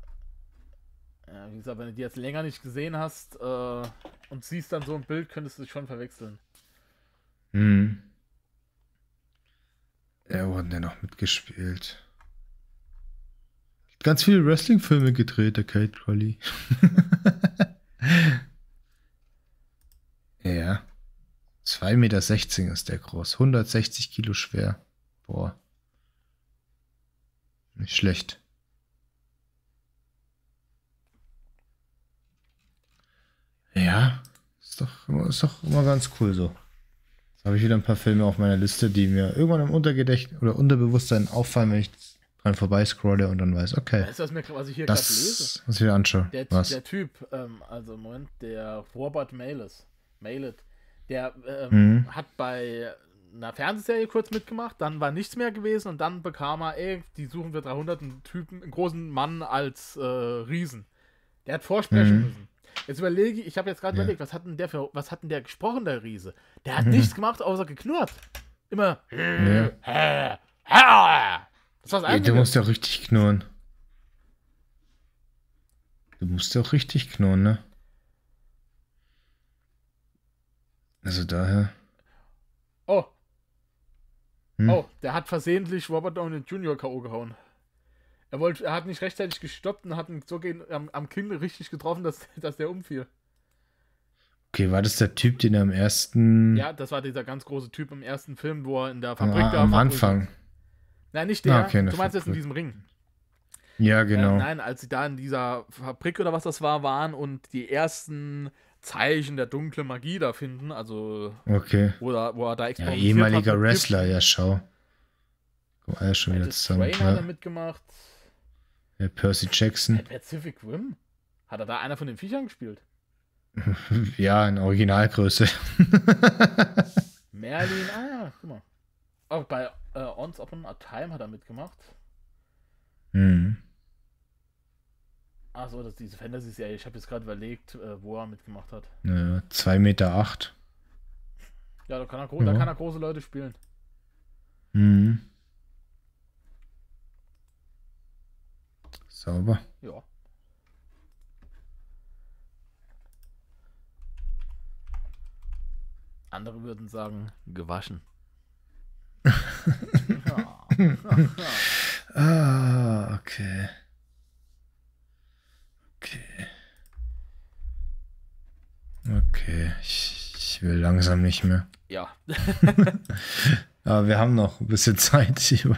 wie gesagt, wenn du die jetzt länger nicht gesehen hast äh, und siehst dann so ein Bild, könntest du dich schon verwechseln. Hm. Ja, wo hat denn noch mitgespielt? Ganz viele Wrestling-Filme gedreht, der Kate Crowley. [laughs] ja. 2,16 Meter ist der groß. 160 Kilo schwer. Boah. Nicht schlecht. Ja, ist doch, immer, ist doch immer ganz cool so. Jetzt habe ich wieder ein paar Filme auf meiner Liste, die mir irgendwann im Untergedächtnis oder Unterbewusstsein auffallen, wenn ich dran vorbeiscrolle und dann weiß, okay. Weißt du, was, mir, was ich hier gerade lese? Was ich wieder anschaue. Der, der Typ, ähm, also Moment, der Robert Mailis, Mailet, der ähm, mhm. hat bei einer Fernsehserie kurz mitgemacht, dann war nichts mehr gewesen und dann bekam er, ey, die suchen für 300 einen Typen, einen großen Mann als äh, Riesen. Der hat vorsprechen mhm. müssen. Jetzt überlege ich, ich habe jetzt gerade ja. überlegt, was hat denn der für, was hat denn der gesprochen, der Riese? Der hat mhm. nichts gemacht, außer geknurrt. Immer. Äh, ja. Das war's eigentlich. Der muss ja richtig knurren. Du musst ja auch richtig knurren, ne? Also daher. Oh. Hm? Oh, der hat versehentlich Robert Downey Jr. K.O. gehauen. Er, wollte, er hat nicht rechtzeitig gestoppt und hat ihn so gegen, am, am Kinn richtig getroffen, dass, [laughs] dass der umfiel. Okay, war das der Typ, den er im ersten. Ja, das war dieser ganz große Typ im ersten Film, wo er in der Fabrik ah, da. Am Anfang. Nein, nicht der. Ah, okay, du meinst jetzt in diesem Ring. Ja, äh, genau. Äh, nein, als sie da in dieser Fabrik oder was das war, waren und die ersten Zeichen der dunklen Magie da finden, also. Okay. Oder wo er da Ja, ehemaliger Wrestler, ja, schau. Guck mal, ja, schon wieder zusammen. Trainer ja. mitgemacht. Der äh, Percy Jackson. Der Pacific Rim? Hat er da einer von den Viechern gespielt? [laughs] ja, in Originalgröße. [laughs] Merlin, ah ja, guck mal. Auch bei äh, Once Upon a Time hat er mitgemacht. Mhm. Achso, das ist diese Fantasy-Serie. Ich habe jetzt gerade überlegt, äh, wo er mitgemacht hat. Ja, 2,8 Meter. Acht. Ja, da kann, er ja. da kann er große Leute spielen. Mhm. Sauber. Ja. Andere würden sagen, gewaschen. [laughs] ah, okay. Okay. Okay, ich, ich, will langsam nicht mehr. Ja. [laughs] Aber wir haben noch ein bisschen Zeit. [laughs] Hast du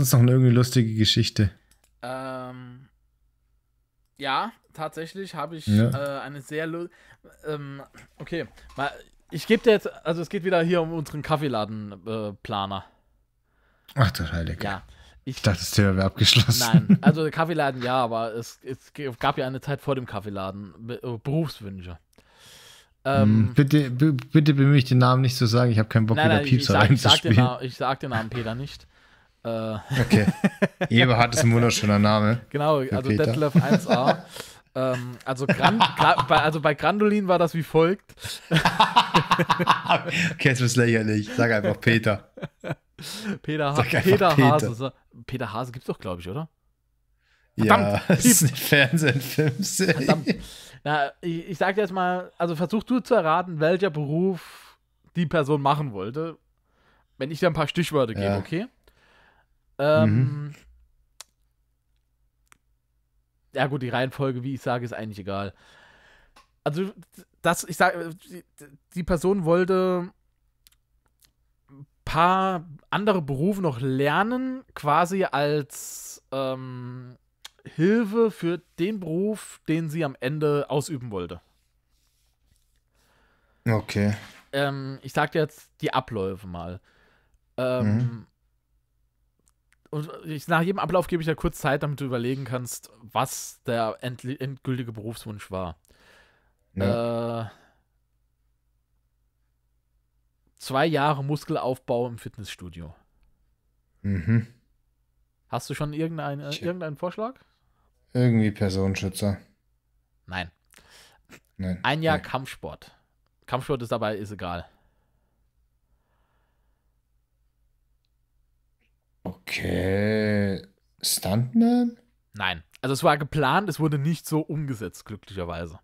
sonst noch eine irgendwie lustige Geschichte? Ähm, ja, tatsächlich habe ich ja. äh, eine sehr. Ähm, okay, mal, ich gebe dir jetzt. Also, es geht wieder hier um unseren Kaffeeladenplaner. Äh, Ach das Heilige. Ja. Ich, dachte, das Thema wäre abgeschlossen. Nein, [laughs] also Kaffeeladen ja, aber es, es gab ja eine Zeit vor dem Kaffeeladen. Äh, Berufswünsche. Ähm, hm, bitte, bitte bemühe ich den Namen nicht zu sagen, ich habe keinen Bock, nein, wieder nein, Pieps ich, ich, sag, ich, sag den, ich sag den Namen Peter nicht. Äh, okay. [laughs] Eberhard ist ein wunderschöner Name. Genau, also Peter. Detlef 1a. ähm, also, Gran bei, also bei Grandolin war das wie folgt. [laughs] okay, es ist lächerlich. Sag einfach Peter. Peter, ha einfach Peter, Peter, Hase. Peter Hase gibt's doch, glaube ich, oder? Verdammt, ja, das ist eine Fernsehen, Filmserie. Na, ich, ich sag dir jetzt mal, also versuch du zu erraten, welcher Beruf die Person machen wollte. Wenn ich dir ein paar Stichwörter ja. gebe, okay? Ähm, mhm. Ja, gut, die Reihenfolge, wie ich sage, ist eigentlich egal. Also, das, ich sage, die Person wollte ein paar andere Berufe noch lernen, quasi als ähm, Hilfe für den Beruf, den sie am Ende ausüben wollte. Okay. Ähm, ich sag dir jetzt die Abläufe mal. Ähm, mhm und ich, nach jedem Ablauf gebe ich dir kurz Zeit, damit du überlegen kannst, was der endgültige Berufswunsch war. Ja. Äh, zwei Jahre Muskelaufbau im Fitnessstudio. Mhm. Hast du schon irgendein, äh, irgendeinen Vorschlag? Irgendwie Personenschützer. Nein. Nein. Ein Jahr nee. Kampfsport. Kampfsport ist dabei, ist egal. Okay. Stuntman? Nein. Also es war geplant, es wurde nicht so umgesetzt, glücklicherweise.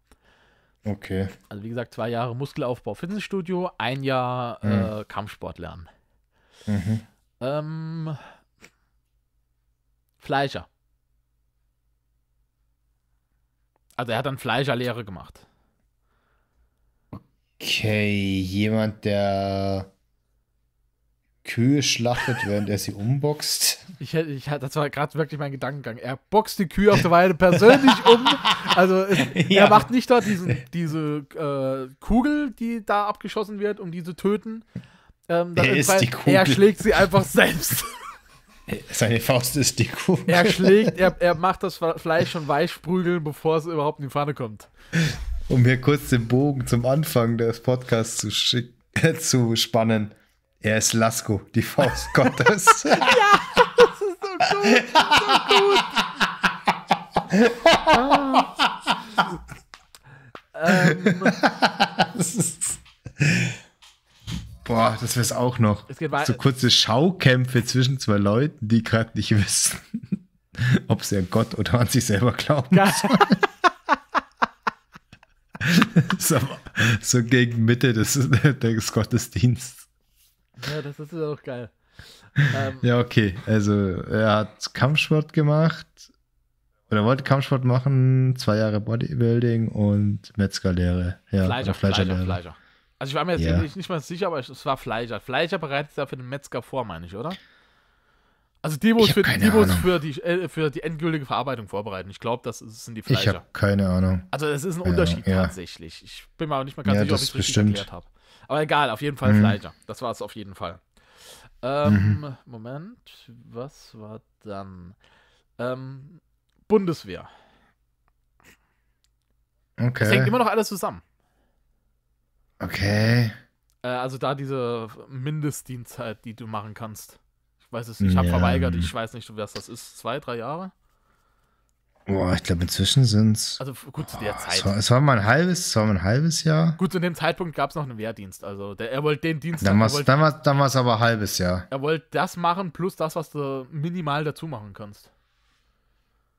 Okay. Also wie gesagt, zwei Jahre Muskelaufbau Fitnessstudio, ein Jahr äh, mhm. Kampfsport lernen. Mhm. Ähm, Fleischer. Also er hat dann Fleischerlehre gemacht. Okay, jemand, der Kühe schlachtet, während er sie umboxt. Ich, ich, das war gerade wirklich mein Gedankengang. Er boxt die Kühe auf der Weide persönlich um. Also es, [laughs] ja. er macht nicht dort diesen, diese äh, Kugel, die da abgeschossen wird, um die zu töten. Ähm, er, ist Fall, die Kugel. er schlägt sie einfach selbst. [laughs] Seine Faust ist die Kugel. Er schlägt, er, er macht das Fleisch schon weich sprügeln, bevor es überhaupt in die Pfanne kommt. Um hier kurz den Bogen zum Anfang des Podcasts zu, schick, äh, [laughs] zu spannen. Er ist Lasko, die Faust [laughs] Gottes. ja, das ist so gut, so gut. ah. ähm. Boah, das wär's auch noch. so kurze Schaukämpfe zwischen zwei Leuten, die gerade nicht wissen, ob sie an Gott oder an sich selber glauben sollen. [laughs] [laughs] so gegen Mitte des, des Gottesdienstes. Ja, das ist ja auch geil. [laughs] Ähm, ja, okay. Also, er hat Kampfsport gemacht oder wollte Kampfsport machen, zwei Jahre Bodybuilding und Metzgerlehre. Ja, Fleischer, Fleischerlehre. Fleischer, Fleischer. Also, ich war mir jetzt ja. nicht mal sicher, aber es war Fleischer. Fleischer bereitet dafür den Metzger vor, meine ich, oder? Also Demos, für, Demos für, die, äh, für die endgültige Verarbeitung vorbereiten. Ich glaube, das sind die Fleischer. Ich habe keine Ahnung. Also es ist ein Unterschied Ahnung, tatsächlich. Ich bin mir auch nicht mal ganz ja, sicher, ob ich es richtig erklärt habe. Aber egal, auf jeden Fall mhm. Fleischer. Das war es auf jeden Fall. Ähm, mhm. Moment, was war dann? Ähm, Bundeswehr. Okay. Das hängt immer noch alles zusammen. Okay. Äh, also da diese Mindestdienstzeit, die du machen kannst. Ich weiß es nicht, ich habe ja. verweigert, ich weiß nicht, was das ist. Zwei, drei Jahre? Boah, ich glaube, inzwischen sind es. Also gut zu der Zeit. Es war, mal ein halbes, es war mal ein halbes Jahr. Gut, zu dem Zeitpunkt gab es noch einen Wehrdienst. Also der, er wollte den Dienst. machen. Dann war es damals, damals aber ein halbes Jahr. Er wollte das machen, plus das, was du minimal dazu machen kannst.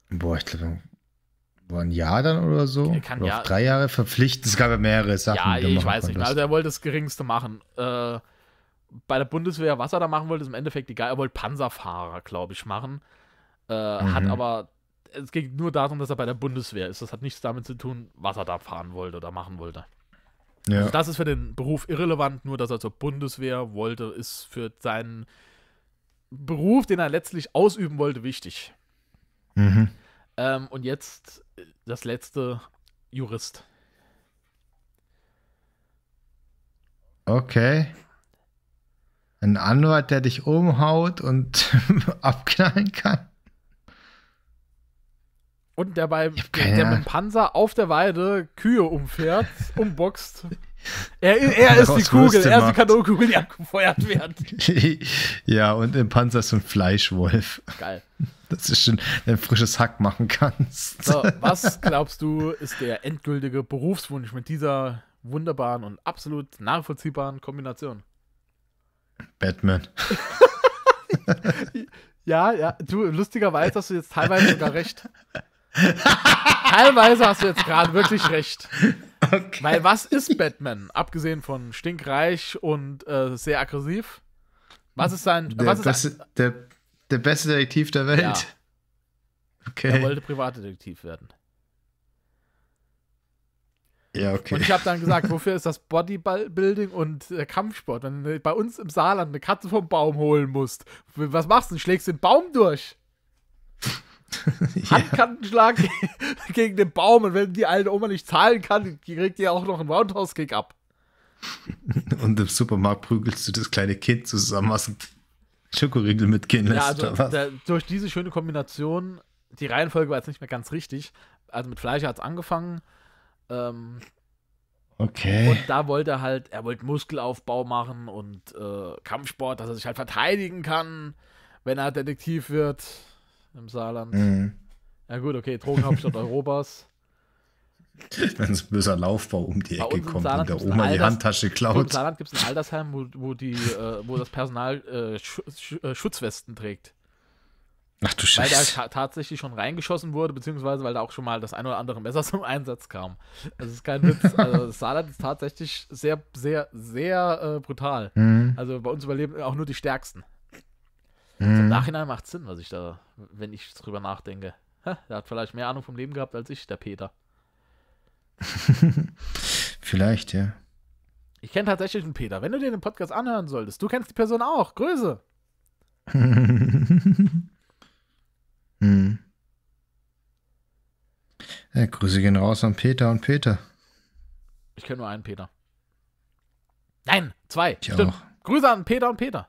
Boah, ich glaube, war ein Jahr dann oder so. Er Kann, oder ja, auf drei Jahre verpflichten. Es gab ja mehrere Sachen. Ja, die ich weiß nicht. Also er wollte das Geringste machen. Äh, bei der Bundeswehr, was er da machen wollte, ist im Endeffekt egal. Er wollte Panzerfahrer, glaube ich, machen. Äh, mhm. Hat aber es ging nur darum, dass er bei der Bundeswehr ist. Das hat nichts damit zu tun, was er da fahren wollte oder machen wollte. Ja. Also das ist für den Beruf irrelevant, nur dass er zur Bundeswehr wollte, ist für seinen Beruf, den er letztlich ausüben wollte, wichtig. Mhm. Ähm, und jetzt äh, das letzte Jurist. Okay. Ein Anwalt, der dich umhaut und [laughs] abknallen kann. Und der, bei, der, der mit dem Panzer auf der Weide Kühe umfährt, [laughs] umboxt. Er, er ist die Kugel, Würste er ist die Kanonkugel, die abgefeuert wird. [laughs] ja, und im Panzer ist so ein Fleischwolf. Geil. Dass du schon ein frisches Hack machen kannst. So, was glaubst du, ist der endgültige Berufswunsch mit dieser wunderbaren und absolut nachvollziehbaren Kombination? Batman. [laughs] ja, ja, du, lustigerweise hast du jetzt teilweise sogar recht. Teilweise hast du jetzt gerade wirklich recht. Okay. Weil was ist Batman? Abgesehen von stinkreich und äh, sehr aggressiv. Was ist sein. Der, was ist beste, ein, der, der, beste Detektiv der Welt. Ja. Okay. Er wollte Privatdetektiv werden. Ja, okay. Und ich habe dann gesagt, wofür ist das Bodybuilding und äh, Kampfsport? Wenn du bei uns im Saarland eine Katze vom Baum holen musst, was machst du? Schlägst den Baum durch. [laughs] Handkantenschlag [laughs] gegen den Baum und wenn die alte Oma nicht zahlen kann, kriegt die auch noch einen Roundhouse-Kick ab. [laughs] Und im Supermarkt prügelst du das kleine Kind zusammen, hast Schokoriegel mitgehen lässt. Ja, also, oder was? Der, durch diese schöne Kombination, die Reihenfolge war jetzt nicht mehr ganz richtig. Also mit Fleisch hat es angefangen. Ähm, okay. Und da wollte er halt, er wollte Muskelaufbau machen und äh, Kampfsport, dass er sich halt verteidigen kann, wenn er Detektiv wird im Saarland. Mhm. Ja gut, okay, Drogenhauptstadt [laughs] Europas. Wenn es ein böser Laufbau um die Ecke kommt und der Oma Alters die Handtasche klaut. Im Saarland gibt es ein Altersheim, wo, wo, die, äh, wo das Personal äh, Sch Sch äh, Schutzwesten trägt. Ach du Scheiße. Weil da tatsächlich schon reingeschossen wurde, beziehungsweise weil da auch schon mal das ein oder andere Messer [laughs] zum Einsatz kam. Das ist kein Witz. Also das Saarland ist tatsächlich sehr, sehr, sehr äh, brutal. Mhm. Also bei uns überleben auch nur die Stärksten. Also Im mhm. Nachhinein macht es Sinn, was ich da, wenn ich drüber nachdenke. der hat vielleicht mehr Ahnung vom Leben gehabt als ich, der Peter. [laughs] vielleicht, ja. Ich kenne tatsächlich einen Peter. Wenn du dir den Podcast anhören solltest, du kennst die Person auch. Grüße. [laughs] hm. ja, Grüße gehen raus an Peter und Peter. Ich kenne nur einen Peter. Nein, zwei. Ich Stimmt. auch. Grüße an Peter und Peter.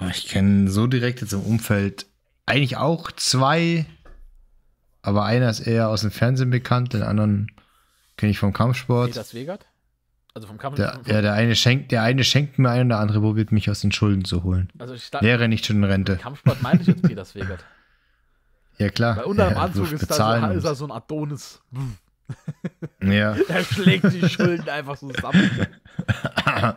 Ah, ich kenne so direkt jetzt im Umfeld eigentlich auch zwei, aber einer ist eher aus dem Fernsehen bekannt, den anderen kenne ich vom Kampfsport. Peter Swegert? Also vom Kampfsport? Der, ja, der eine schenkt, der eine schenkt mir einen, der andere probiert mich aus den Schulden zu holen. Also ich stand, Wäre nicht schon in Rente. Kampfsport meinte ich jetzt [laughs] Peter Swegert. ja klar. Weil unter dem ja, Anzug ist da, so, ist da so ein Adonis. Hm. Ja. er schlägt die Schulden einfach so zusammen. [laughs]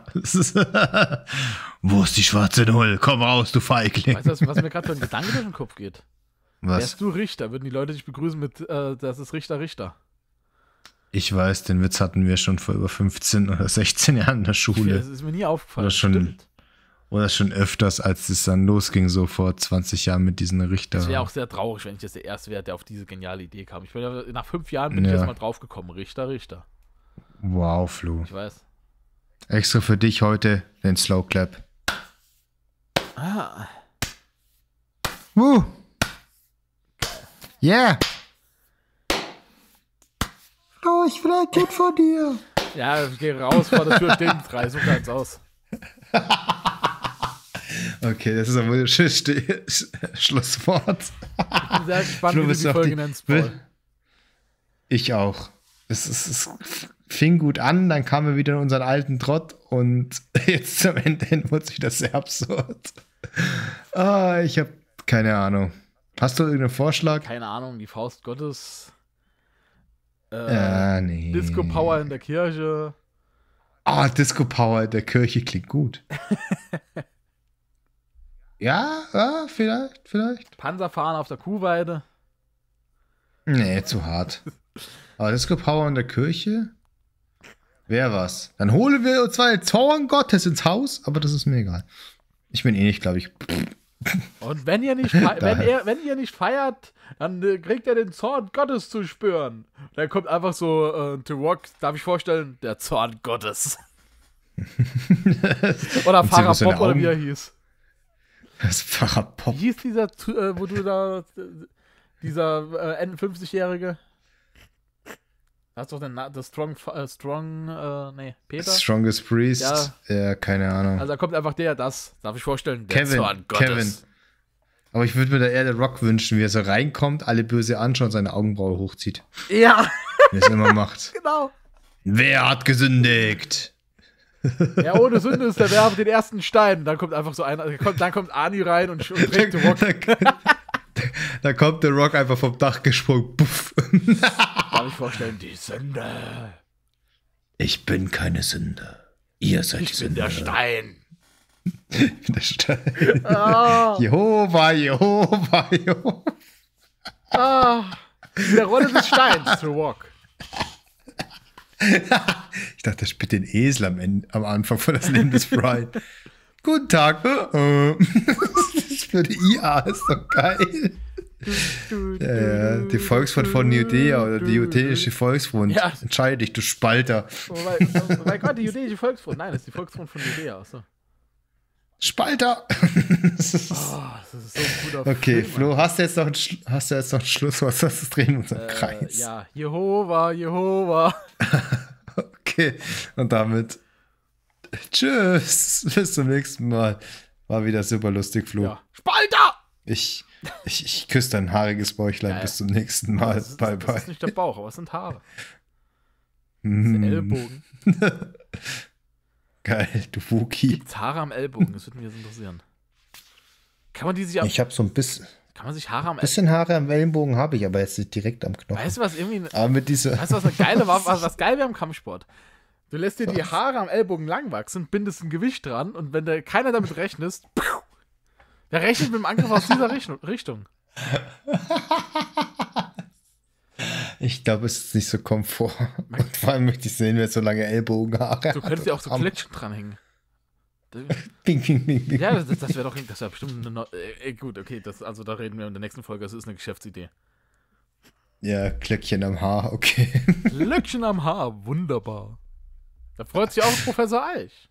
Wo ist die schwarze Null? Komm raus, du Feigling. Weißt du, was mir gerade so ein Gedanke durch den Kopf geht? Was? Wärst du Richter, würden die Leute dich begrüßen mit, äh, das ist Richter, Richter. Ich weiß, den Witz hatten wir schon vor über 15 oder 16 Jahren in der Schule. Das ist mir nie aufgefallen. Oder schon Stimmt. Oder schon öfters, als es dann losging, so vor 20 Jahren mit diesen Richter. Das wäre auch sehr traurig, wenn ich jetzt der Erste wäre, der auf diese geniale Idee kam. Ich bin, nach fünf Jahren bin ja. ich erstmal draufgekommen. Richter, Richter. Wow, Flu. Ich weiß. Extra für dich heute den Slow Clap. Ah. Woo. Yeah. oh, ich will ein Kind von dir. Ja, geh raus vor der Tür, stehen drei, so kann's aus. [laughs] Okay, das ist aber ein wunderschönes Sch [laughs] Sch Schlusswort. Ich bin sehr gespannt, du, wie du die Folge die, nennst, Paul. Ich auch. Es, es, es, fing gut an, dann kamen wir wieder in unseren alten Trott und [laughs] jetzt zum Ende hin wurde es wieder sehr absurd. Ah, ich habe keine Ahnung. Hast du irgendeinen Vorschlag? Keine Ahnung, die Faust Gottes. Äh, ah, nee. Disco Power in der Kirche. Ah, oh, Disco Power in der Kirche klingt gut. [laughs] Ja, ja, vielleicht, vielleicht. Panzerfahren auf der Kuhweide. Nee, zu hart. [laughs] Aber Disco Power in der Kirche wäre was. Dann holen wir zwei Zorn Gottes ins Haus, aber das ist mir egal. Ich bin eh nicht, glaube ich. [laughs] Und wenn ihr, nicht wenn, ihr, wenn ihr nicht feiert, dann äh, kriegt ihr den Zorn Gottes zu spüren. Dann kommt einfach so äh, The Rock, darf ich vorstellen, der Zorn Gottes. [laughs] oder Pfarrer Pop oder wie er hieß. Das Pfarrer Pop. Wie hieß dieser, äh, wo du da, äh, dieser äh, 50 jährige Hast du doch den The Strong, äh, Strong, äh, nee, Peter? Strongest Priest, ja. ja. keine Ahnung. Also da kommt einfach der, das, darf ich vorstellen, der Kevin, Zorn Gottes. Kevin. Aber ich würde mir da eher den Rock wünschen, wie er so reinkommt, alle böse anschaut, und seine Augenbraue hochzieht. Ja. Wie es immer macht. [laughs] Genau. Wer hat gesündigt? Ja, ohne Sünde ist der Werfer den ersten Stein. Dann kommt einfach so einer, dann kommt Ani rein und, und trägt den Rock. Dann, kommt der Rock einfach vom Dach gesprungen. Puff. Kann ich vorstellen, die Sünde. Ich bin keine Sünde. Ihr seid ich die Sünde. Ich bin der Stein. Ich [laughs] bin der Stein. Oh. Jehova, Jehova, Jehova. Ah, oh. der Rolle des Steins, The Rock. [laughs] ich dachte, er spielt den Esel am, Ende, am Anfang von das Leben des Brian. Guten Tag. Äh, äh. [laughs] Für die IA ist doch geil. ja, ja, die Volksfront von Judea oder die jüdische Volksfront. Ja. Entscheide dich, du Spalter. Oh mein, oh mein Gott, die jüdische Volksfront. Nein, das ist die Volksfront von Judea. So. Spalter! [laughs] oh, das ist so ein guter Okay, Film, Flo, Mann. hast du, jetzt noch einen Schluss, was jetzt noch ein Schlusswort, sonst drehen uns im äh, Kreis. Ja, Jehova, Jehova. [laughs] okay, und damit tschüss, bis zum nächsten Mal. War wieder super lustig, Flo. Ja. Spalter! Ich, ich, ich küsse dein haariges Bäuchlein. Äh, bis zum nächsten Mal. ist, bye, bye. Das ist nicht der Bauch, aber es sind Haare. [laughs] Mm. Das ist der Ellbogen. Geil, du Wookie. Gibt's Haare am Ellbogen? Das würde mich jetzt interessieren. Kann man die sich ab Ich habe so ein bisschen. Kann man sich Haare am Ellbogen. bisschen Haare am Ellenbogen habe ich, aber jetzt nicht direkt am Knochen. Weißt du, was irgendwie. Aber mit dieser weißt du, was eine geile war, [laughs] was, was geil wäre im Kampfsport? Du lässt dir die Haare am Ellbogen lang wachsen, bindest ein Gewicht dran und wenn da keiner damit rechnest, der rechnet mit dem Angriff aus dieser Richtung. [laughs] Ich glaube, es ist nicht so komfort. Und vor allem möchte ich sehen, wer so lange Ellbogenhaare hat. Du könntest ja auch so Kletschen dranhängen. [laughs] Bing, bing, bing, bing. Ja, das, das wäre doch das wär bestimmt eine. Äh, äh, gut, okay, das, also da reden wir in der nächsten Folge. Das ist eine Geschäftsidee. Ja, Klöckchen am Haar, okay. Klöckchen am Haar, wunderbar. Da freut sich auch Professor Eich.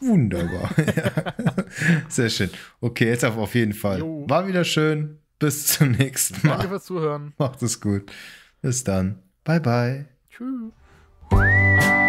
Wunderbar. [laughs] ja. Sehr schön. Okay, jetzt auf, auf jeden Fall. Jo. War wieder schön. Bis zum nächsten Mal. Danke fürs Zuhören. Macht es gut. Bis dann. Bye, bye. Tschüss.